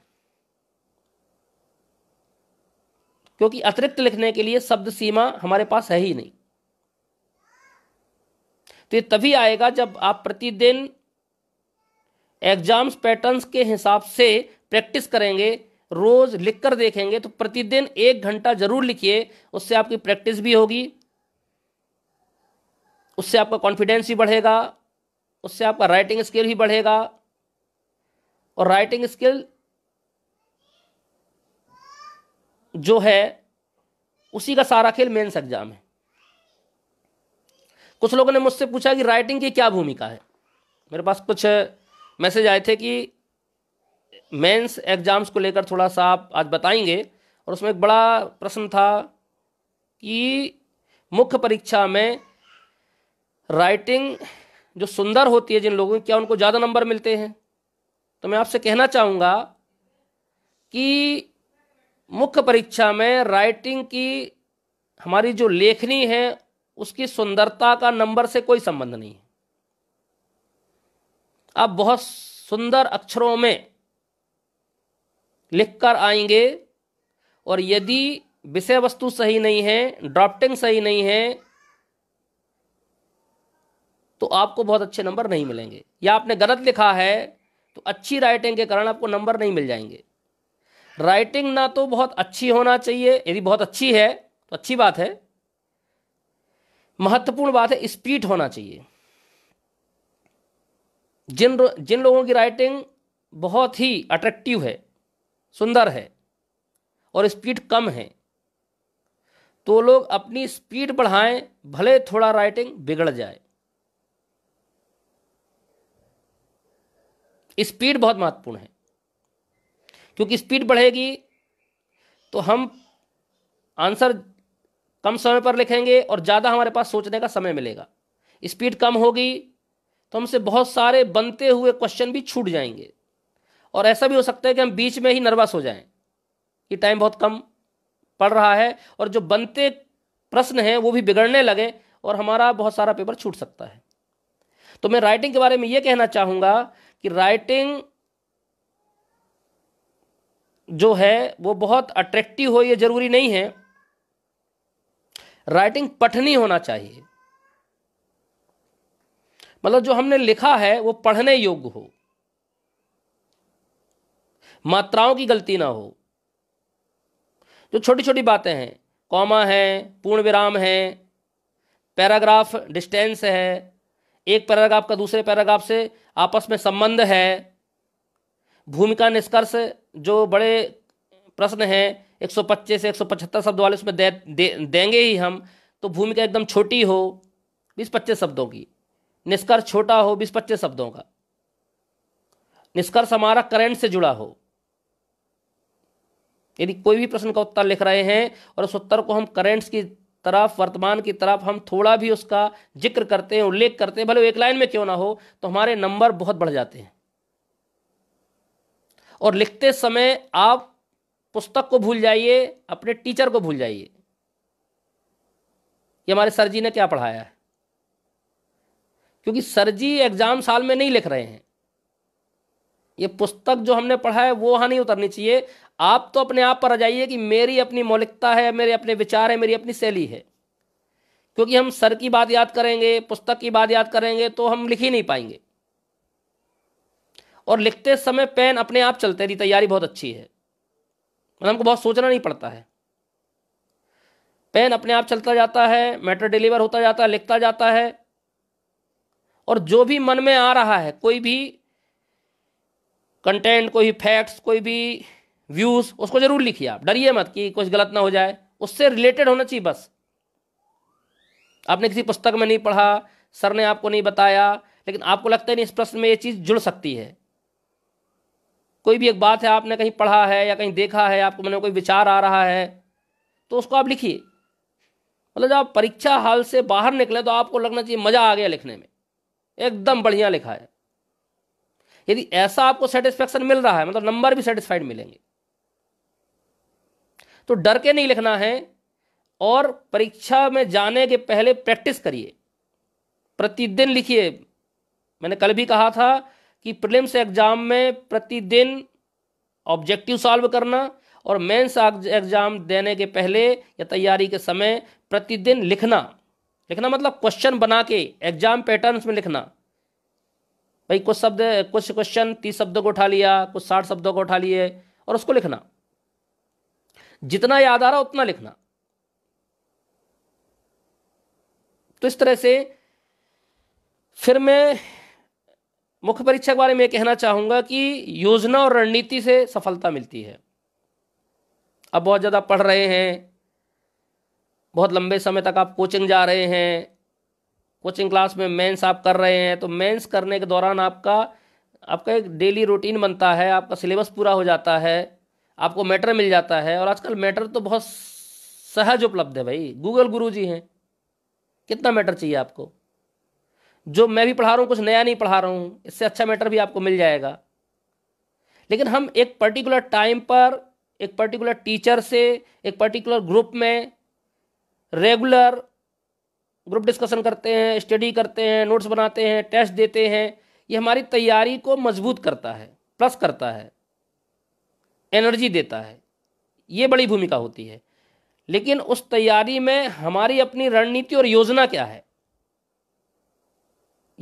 क्योंकि अतिरिक्त लिखने के लिए शब्द सीमा हमारे पास है ही नहीं तो ये तभी आएगा जब आप प्रतिदिन एग्जाम्स पैटर्न्स के हिसाब से प्रैक्टिस करेंगे रोज लिख कर देखेंगे तो प्रतिदिन एक घंटा जरूर लिखिए उससे आपकी प्रैक्टिस भी होगी उससे आपका कॉन्फिडेंस भी बढ़ेगा उससे आपका राइटिंग स्किल भी बढ़ेगा और राइटिंग स्किल जो है उसी का सारा खेल मेन्स एग्जाम है कुछ लोगों ने मुझसे पूछा कि राइटिंग की क्या भूमिका है मेरे पास कुछ मैसेज आए थे कि मेंस एग्ज़ाम्स को लेकर थोड़ा सा आप आज बताएंगे और उसमें एक बड़ा प्रश्न था कि मुख्य परीक्षा में राइटिंग जो सुंदर होती है जिन लोगों की क्या उनको ज़्यादा नंबर मिलते हैं तो मैं आपसे कहना चाहूँगा कि मुख्य परीक्षा में राइटिंग की हमारी जो लेखनी है उसकी सुंदरता का नंबर से कोई संबंध नहीं है आप बहुत सुंदर अक्षरों में लिखकर आएंगे और यदि विषय वस्तु सही नहीं है ड्राफ्टिंग सही नहीं है तो आपको बहुत अच्छे नंबर नहीं मिलेंगे या आपने गलत लिखा है तो अच्छी राइटिंग के कारण आपको नंबर नहीं मिल जाएंगे राइटिंग ना तो बहुत अच्छी होना चाहिए यदि बहुत अच्छी है तो अच्छी बात है महत्वपूर्ण बात है स्पीड होना चाहिए जिन जिन लोगों की राइटिंग बहुत ही अट्रैक्टिव है सुंदर है और स्पीड कम है तो लोग अपनी स्पीड बढ़ाएं भले थोड़ा राइटिंग बिगड़ जाए स्पीड बहुत महत्वपूर्ण है क्योंकि स्पीड बढ़ेगी तो हम आंसर कम समय पर लिखेंगे और ज़्यादा हमारे पास सोचने का समय मिलेगा स्पीड कम होगी तो हमसे बहुत सारे बनते हुए क्वेश्चन भी छूट जाएंगे और ऐसा भी हो सकता है कि हम बीच में ही नर्वस हो जाएं कि टाइम बहुत कम पड़ रहा है और जो बनते प्रश्न हैं वो भी बिगड़ने लगे और हमारा बहुत सारा पेपर छूट सकता है तो मैं राइटिंग के बारे में ये कहना चाहूँगा कि राइटिंग जो है वो बहुत अट्रैक्टिव हो ये ज़रूरी नहीं है राइटिंग पठनी होना चाहिए मतलब जो हमने लिखा है वो पढ़ने योग्य हो मात्राओं की गलती ना हो जो छोटी छोटी बातें हैं कॉमा है पूर्ण विराम है पैराग्राफ डिस्टेंस है एक पैराग्राफ का दूसरे पैराग्राफ से आपस में संबंध है भूमिका निष्कर्ष जो बड़े प्रश्न हैं 125 से 175 शब्द वाले उसमें दे, दे, देंगे ही हम तो भूमिका एकदम छोटी हो बीस पच्चीस शब्दों की निष्कर्ष छोटा हो बीस पच्चीस शब्दों का निष्कर्ष हमारा करंट से जुड़ा हो यदि कोई भी प्रश्न का उत्तर लिख रहे हैं और उस उत्तर को हम करेंट्स की तरफ वर्तमान की तरफ हम थोड़ा भी उसका जिक्र करते हैं उल्लेख करते हैं भले एक लाइन में क्यों ना हो तो हमारे नंबर बहुत बढ़ जाते हैं और लिखते समय आप पुस्तक को भूल जाइए अपने टीचर को भूल जाइए ये हमारे सर जी ने क्या पढ़ाया है क्योंकि सर जी एग्जाम साल में नहीं लिख रहे हैं ये पुस्तक जो हमने पढ़ा है वो वहाँ नहीं उतरनी चाहिए आप तो अपने आप पर आ जाइए कि मेरी अपनी मौलिकता है मेरे अपने विचार है मेरी अपनी शैली है क्योंकि हम सर की बात याद करेंगे पुस्तक की बात याद करेंगे तो हम लिख ही नहीं पाएंगे और लिखते समय पेन अपने आप चलते थी तैयारी बहुत अच्छी है मतलब हमको बहुत सोचना नहीं पड़ता है पेन अपने आप चलता जाता है मैटर डिलीवर होता जाता है लिखता जाता है और जो भी मन में आ रहा है कोई भी कंटेंट कोई भी फैक्ट्स कोई भी व्यूज़ उसको ज़रूर लिखिए आप डरिए मत कि कुछ गलत ना हो जाए उससे रिलेटेड होना चाहिए बस आपने किसी पुस्तक में नहीं पढ़ा सर ने आपको नहीं बताया लेकिन आपको लगता है नहीं इस प्रश्न में ये चीज़ जुड़ सकती है कोई भी एक बात है आपने कहीं पढ़ा है या कहीं देखा है आपको मन में कोई विचार आ रहा है तो उसको आप लिखिए मतलब जब आप परीक्षा हाल से बाहर निकले तो आपको लगना चाहिए मज़ा आ गया लिखने में एकदम बढ़िया लिखा है यदि ऐसा आपको सेटिस्फेक्शन मिल रहा है मतलब नंबर भी सेटिस्फाइड मिलेंगे तो डर के नहीं लिखना है और परीक्षा में जाने के पहले प्रैक्टिस करिए प्रतिदिन लिखिए मैंने कल भी कहा था कि प्रिलिम्स एग्ज़ाम में प्रतिदिन ऑब्जेक्टिव सॉल्व करना और मेंस एग्ज़ाम देने के पहले या तैयारी के समय प्रतिदिन लिखना लिखना मतलब क्वेश्चन बना के एग्ज़ाम पैटर्न्स में लिखना भाई कुछ शब्द कुछ क्वेश्चन तीस शब्दों को उठा लिया कुछ साठ शब्दों को उठा लिए और उसको लिखना जितना याद आ रहा उतना लिखना तो इस तरह से फिर मैं मुख्य परीक्षा के बारे में कहना चाहूंगा कि योजना और रणनीति से सफलता मिलती है अब बहुत ज़्यादा पढ़ रहे हैं बहुत लंबे समय तक आप कोचिंग जा रहे हैं कोचिंग क्लास में मेंस आप कर रहे हैं तो मेंस करने के दौरान आपका आपका एक डेली रूटीन बनता है आपका सिलेबस पूरा हो जाता है आपको मैटर मिल जाता है और आजकल मैटर तो बहुत सहज उपलब्ध है भाई गूगल गुरु जी हैं कितना मैटर चाहिए आपको जो मैं भी पढ़ा रहा हूँ कुछ नया नहीं पढ़ा रहा हूँ इससे अच्छा मैटर भी आपको मिल जाएगा लेकिन हम एक पर्टिकुलर टाइम पर एक पर्टिकुलर टीचर से एक पर्टिकुलर ग्रुप में रेगुलर ग्रुप डिस्कशन करते हैं स्टडी करते हैं नोट्स बनाते हैं टेस्ट देते हैं ये हमारी तैयारी को मजबूत करता है प्लस करता है एनर्जी देता है ये बड़ी भूमिका होती है लेकिन उस तैयारी में हमारी अपनी रणनीति और योजना क्या है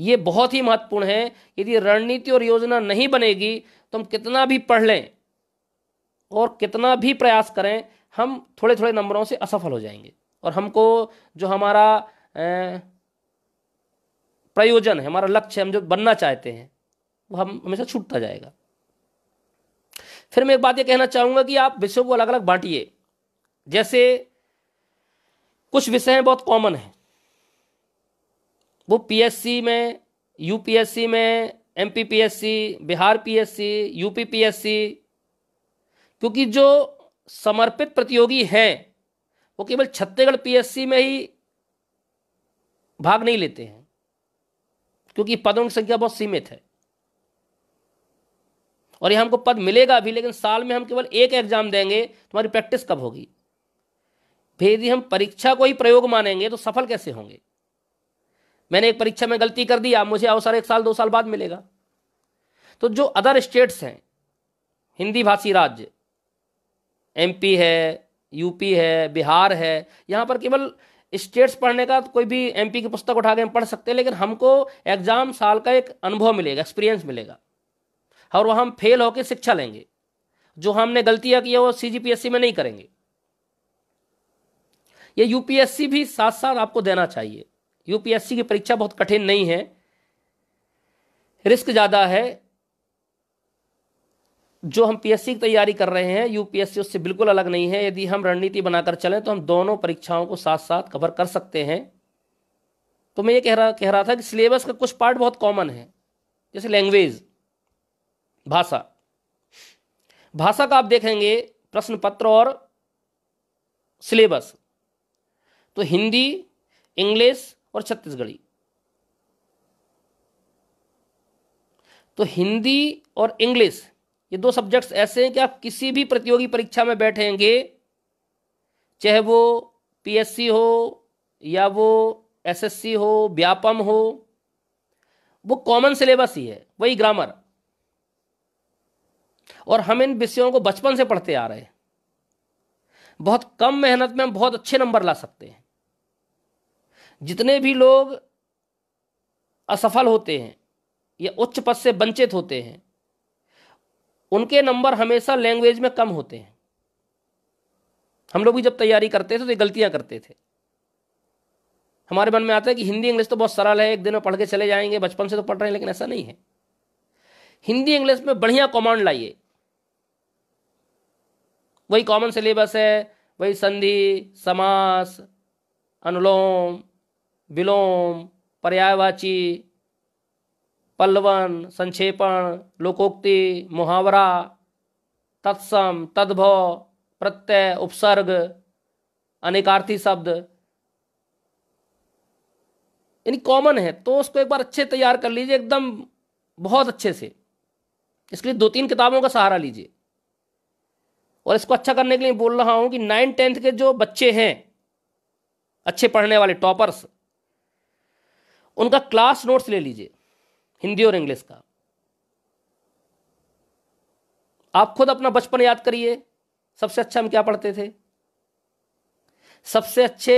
ये बहुत ही महत्वपूर्ण है यदि रणनीति और योजना नहीं बनेगी तो हम कितना भी पढ़ लें और कितना भी प्रयास करें हम थोड़े थोड़े नंबरों से असफल हो जाएंगे और हमको जो हमारा प्रयोजन है हमारा लक्ष्य हम जो बनना चाहते हैं वो हम हमेशा छूटता जाएगा फिर मैं एक बात ये कहना चाहूंगा कि आप विषयों को अलग अलग बांटिए जैसे कुछ विषय हैं बहुत कॉमन हैं वो पीएससी में यूपीएससी में एमपीपीएससी बिहार पीएससी यूपीपीएससी क्योंकि जो समर्पित प्रतियोगी हैं वो केवल छत्तीसगढ़ पीएससी में ही भाग नहीं लेते हैं क्योंकि पदों की संख्या बहुत सीमित है और ये हमको पद मिलेगा भी लेकिन साल में हम केवल एक एग्जाम देंगे तुम्हारी प्रैक्टिस कब होगी फिर यदि हम परीक्षा को ही प्रयोग मानेंगे तो सफल कैसे होंगे मैंने एक परीक्षा में गलती कर दी आप मुझे अवसर एक साल दो साल बाद मिलेगा तो जो अदर स्टेट्स हैं हिंदी भाषी राज्य एमपी है यूपी है बिहार है यहां पर केवल स्टेट्स पढ़ने का तो कोई भी एमपी की पुस्तक उठा के हम पढ़ सकते हैं लेकिन हमको एग्जाम साल का एक अनुभव मिलेगा एक्सपीरियंस मिलेगा और वह हम फेल होकर शिक्षा लेंगे जो हमने गलतियां की है वो सी में नहीं करेंगे ये यूपीएससी भी साथ साथ आपको देना चाहिए यूपीएससी की परीक्षा बहुत कठिन नहीं है रिस्क ज़्यादा है जो हम पीएससी की तैयारी कर रहे हैं यूपीएससी उससे बिल्कुल अलग नहीं है यदि हम रणनीति बनाकर चलें तो हम दोनों परीक्षाओं को साथ साथ कवर कर सकते हैं तो मैं ये कह रहा कह रहा था कि सिलेबस का कुछ पार्ट बहुत कॉमन है जैसे लैंग्वेज भाषा भाषा का आप देखेंगे प्रश्न पत्र और सिलेबस तो हिंदी इंग्लिश और छत्तीसगढ़ी तो हिंदी और इंग्लिश ये दो सब्जेक्ट्स ऐसे हैं कि आप किसी भी प्रतियोगी परीक्षा में बैठेंगे चाहे वो पीएससी हो या वो एसएससी हो व्यापम हो वो कॉमन सिलेबस ही है वही ग्रामर और हम इन विषयों को बचपन से पढ़ते आ रहे हैं बहुत कम मेहनत में हम बहुत अच्छे नंबर ला सकते हैं जितने भी लोग असफल होते हैं या उच्च पद से वंचित होते हैं उनके नंबर हमेशा लैंग्वेज में कम होते हैं हम लोग भी जब तैयारी करते थे तो गलतियां करते थे हमारे मन में आता है कि हिंदी इंग्लिश तो बहुत सरल है एक दिन में पढ़ के चले जाएंगे बचपन से तो पढ़ रहे हैं लेकिन ऐसा नहीं है हिंदी इंग्लिश में बढ़िया कॉमांड लाइए वही कॉमन सिलेबस है वही संधि समास अनुलोम विलोम पर्यायवाची पल्लवन संक्षेपण लोकोक्ति मुहावरा तत्सम तद्भव प्रत्यय उपसर्ग अनेकार्थी शब्द यानी कॉमन है तो उसको एक बार अच्छे तैयार कर लीजिए एकदम बहुत अच्छे से इसके लिए दो तीन किताबों का सहारा लीजिए और इसको अच्छा करने के लिए बोल रहा हूं कि नाइन टेंथ के जो बच्चे हैं अच्छे पढ़ने वाले टॉपर्स उनका क्लास नोट्स ले लीजिए हिंदी और इंग्लिश का आप खुद अपना बचपन याद करिए सबसे अच्छा हम क्या पढ़ते थे सबसे अच्छे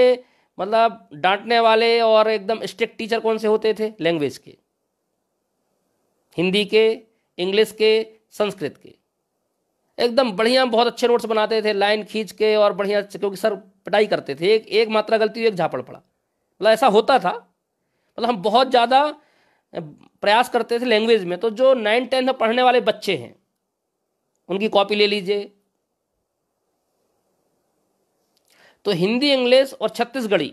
मतलब डांटने वाले और एकदम स्ट्रिक्ट टीचर कौन से होते थे लैंग्वेज के हिंदी के इंग्लिश के संस्कृत के एकदम बढ़िया बहुत अच्छे नोट्स बनाते थे लाइन खींच के और बढ़िया क्योंकि सर पटाई करते थे एक एक मात्रा गलती एक झापड़ पड़ा मतलब ऐसा होता था मतलब हम बहुत ज़्यादा प्रयास करते थे लैंग्वेज में तो जो नाइन टेंथ में पढ़ने वाले बच्चे हैं उनकी कॉपी ले लीजिए तो हिंदी इंग्लिश और छत्तीसगढ़ी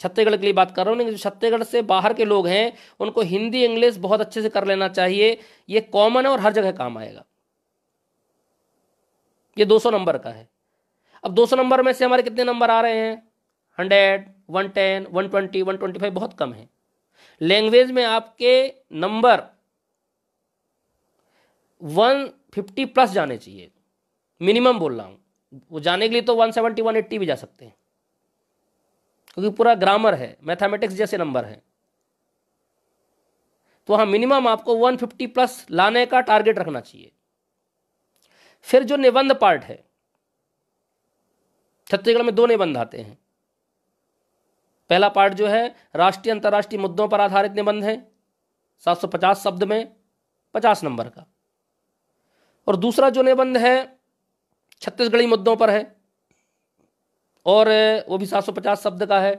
छत्तीसगढ़ के लिए बात कर रहा हूँ जो छत्तीसगढ़ से बाहर के लोग हैं उनको हिंदी इंग्लिश बहुत अच्छे से कर लेना चाहिए ये कॉमन है और हर जगह काम आएगा ये 200 नंबर का है अब 200 नंबर में से हमारे कितने नंबर आ रहे हैं hundred one ten one twenty one twenty five बहुत कम है लैंग्वेज में आपके नंबर वन फिफ्टी प्लस जाने चाहिए मिनिमम बोल रहा हूँ वो जाने के लिए तो वन सेवेंटी वन एट्टी भी जा सकते हैं क्योंकि पूरा ग्रामर है मैथमेटिक्स जैसे नंबर है तो वहां मिनिमम आपको 150 प्लस लाने का टारगेट रखना चाहिए फिर जो निबंध पार्ट है छत्तीसगढ़ में दो निबंध आते हैं पहला पार्ट जो है राष्ट्रीय अंतर्राष्ट्रीय मुद्दों पर आधारित निबंध है 750 शब्द में 50 नंबर का और दूसरा जो निबंध है छत्तीसगढ़ी मुद्दों पर है और वो भी 750 शब्द का है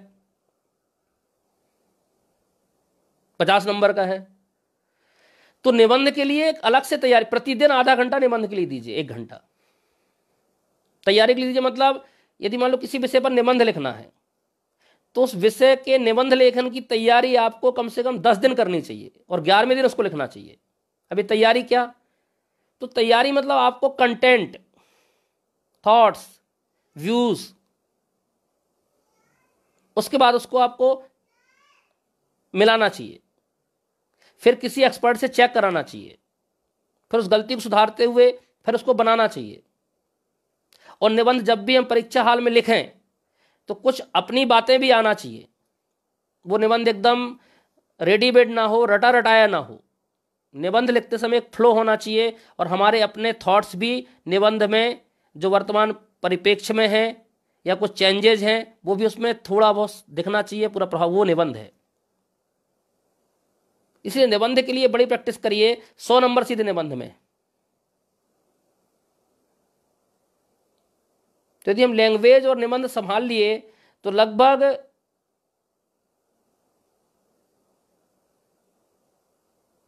50 नंबर का है तो निबंध के लिए एक अलग से तैयारी प्रतिदिन आधा घंटा निबंध के लिए दीजिए एक घंटा तैयारी के लिए दीजिए मतलब यदि मान लो किसी विषय पर निबंध लिखना है तो उस विषय के निबंध लेखन की तैयारी आपको कम से कम दस दिन करनी चाहिए और ग्यारहवें दिन उसको लिखना चाहिए अभी तैयारी क्या तो तैयारी मतलब आपको कंटेंट थॉट्स व्यूज उसके बाद उसको आपको मिलाना चाहिए फिर किसी एक्सपर्ट से चेक कराना चाहिए फिर उस गलती को सुधारते हुए फिर उसको बनाना चाहिए और निबंध जब भी हम परीक्षा हाल में लिखें तो कुछ अपनी बातें भी आना चाहिए वो निबंध एकदम रेडीमेड ना हो रटा रटाया ना हो निबंध लिखते समय एक फ्लो होना चाहिए और हमारे अपने थॉट्स भी निबंध में जो वर्तमान परिप्रेक्ष्य में हैं या कुछ चेंजेज हैं वो भी उसमें थोड़ा बहुत दिखना चाहिए पूरा प्रभाव वो निबंध है इसलिए निबंध के लिए बड़ी प्रैक्टिस करिए सौ नंबर सीधे निबंध में तो यदि हम लैंग्वेज और निबंध संभाल लिए तो लगभग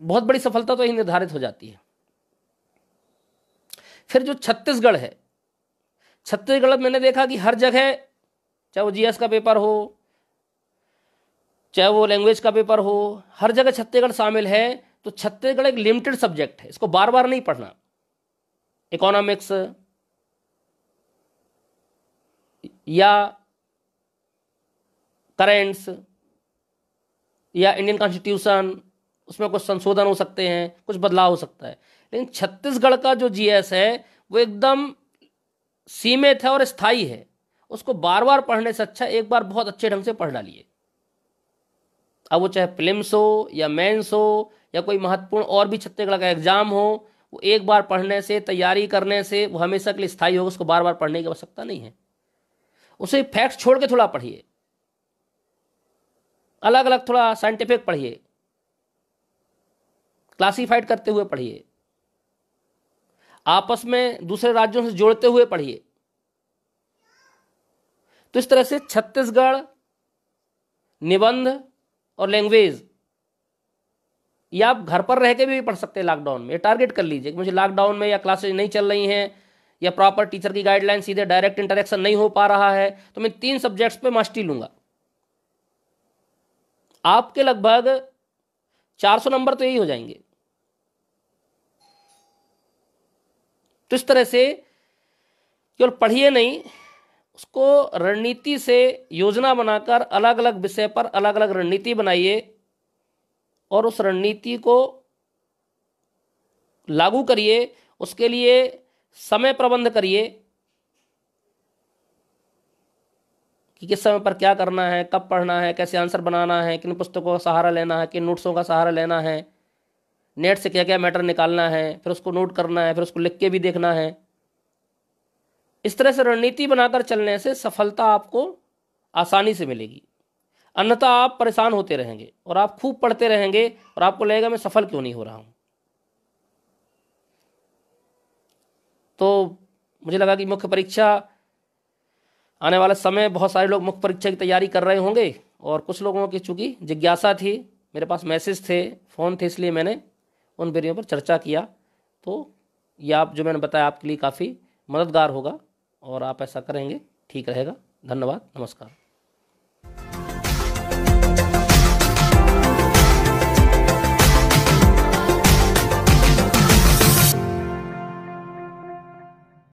बहुत बड़ी सफलता तो यही निर्धारित हो जाती है फिर जो छत्तीसगढ़ है छत्तीसगढ़ मैंने देखा कि हर जगह चाहे वो जीएस का पेपर हो चाहे वो लैंग्वेज का पेपर हो हर जगह छत्तीसगढ़ शामिल है तो छत्तीसगढ़ एक लिमिटेड सब्जेक्ट है इसको बार बार नहीं पढ़ना इकोनॉमिक्स या करेंट्स या इंडियन कॉन्स्टिट्यूशन उसमें कुछ संशोधन हो सकते हैं कुछ बदलाव हो सकता है लेकिन छत्तीसगढ़ का जो जीएस है वो एकदम सीमित है और स्थायी है उसको बार बार पढ़ने से अच्छा एक बार बहुत अच्छे ढंग से पढ़ डालिए अब वो चाहे फिल्म्स हो या मेंस हो या कोई महत्वपूर्ण और भी छत्तीसगढ़ का एग्जाम हो वो एक बार पढ़ने से तैयारी करने से वो हमेशा के लिए स्थायी होगा उसको बार बार पढ़ने की आवश्यकता नहीं है उसे फैक्ट छोड़ के थोड़ा पढ़िए अलग अलग थोड़ा साइंटिफिक पढ़िए क्लासिफाइड करते हुए पढ़िए आपस में दूसरे राज्यों से जोड़ते हुए पढ़िए तो इस तरह से छत्तीसगढ़ निबंध और लैंग्वेज ये आप घर पर रह के भी पढ़ सकते हैं लॉकडाउन में टारगेट कर लीजिए कि मुझे लॉकडाउन में या क्लासेज नहीं चल रही हैं या प्रॉपर टीचर की गाइडलाइन सीधे डायरेक्ट इंटरेक्शन नहीं हो पा रहा है तो मैं तीन सब्जेक्ट्स पे मास्टरी लूंगा आपके लगभग 400 नंबर तो यही हो जाएंगे तो इस तरह से केवल पढ़िए नहीं उसको रणनीति से योजना बनाकर अलग अलग विषय पर अलग अलग रणनीति बनाइए और उस रणनीति को लागू करिए उसके लिए समय प्रबंध करिए कि किस समय पर क्या करना है कब पढ़ना है कैसे आंसर बनाना है किन पुस्तकों का सहारा लेना है किन नोट्सों का सहारा लेना है नेट से क्या क्या मैटर निकालना है फिर उसको नोट करना है फिर उसको लिख के भी देखना है इस तरह से रणनीति बनाकर चलने से सफलता आपको आसानी से मिलेगी अन्यथा आप परेशान होते रहेंगे और आप खूब पढ़ते रहेंगे और आपको लगेगा मैं सफल क्यों नहीं हो रहा हूँ तो मुझे लगा कि मुख्य परीक्षा आने वाले समय बहुत सारे लोग मुख्य परीक्षा की तैयारी कर रहे होंगे और कुछ लोगों की चूँकि जिज्ञासा थी मेरे पास मैसेज थे फ़ोन थे इसलिए मैंने उन बेरियों पर चर्चा किया तो ये आप जो मैंने बताया आपके लिए काफ़ी मददगार होगा और आप ऐसा करेंगे ठीक रहेगा धन्यवाद नमस्कार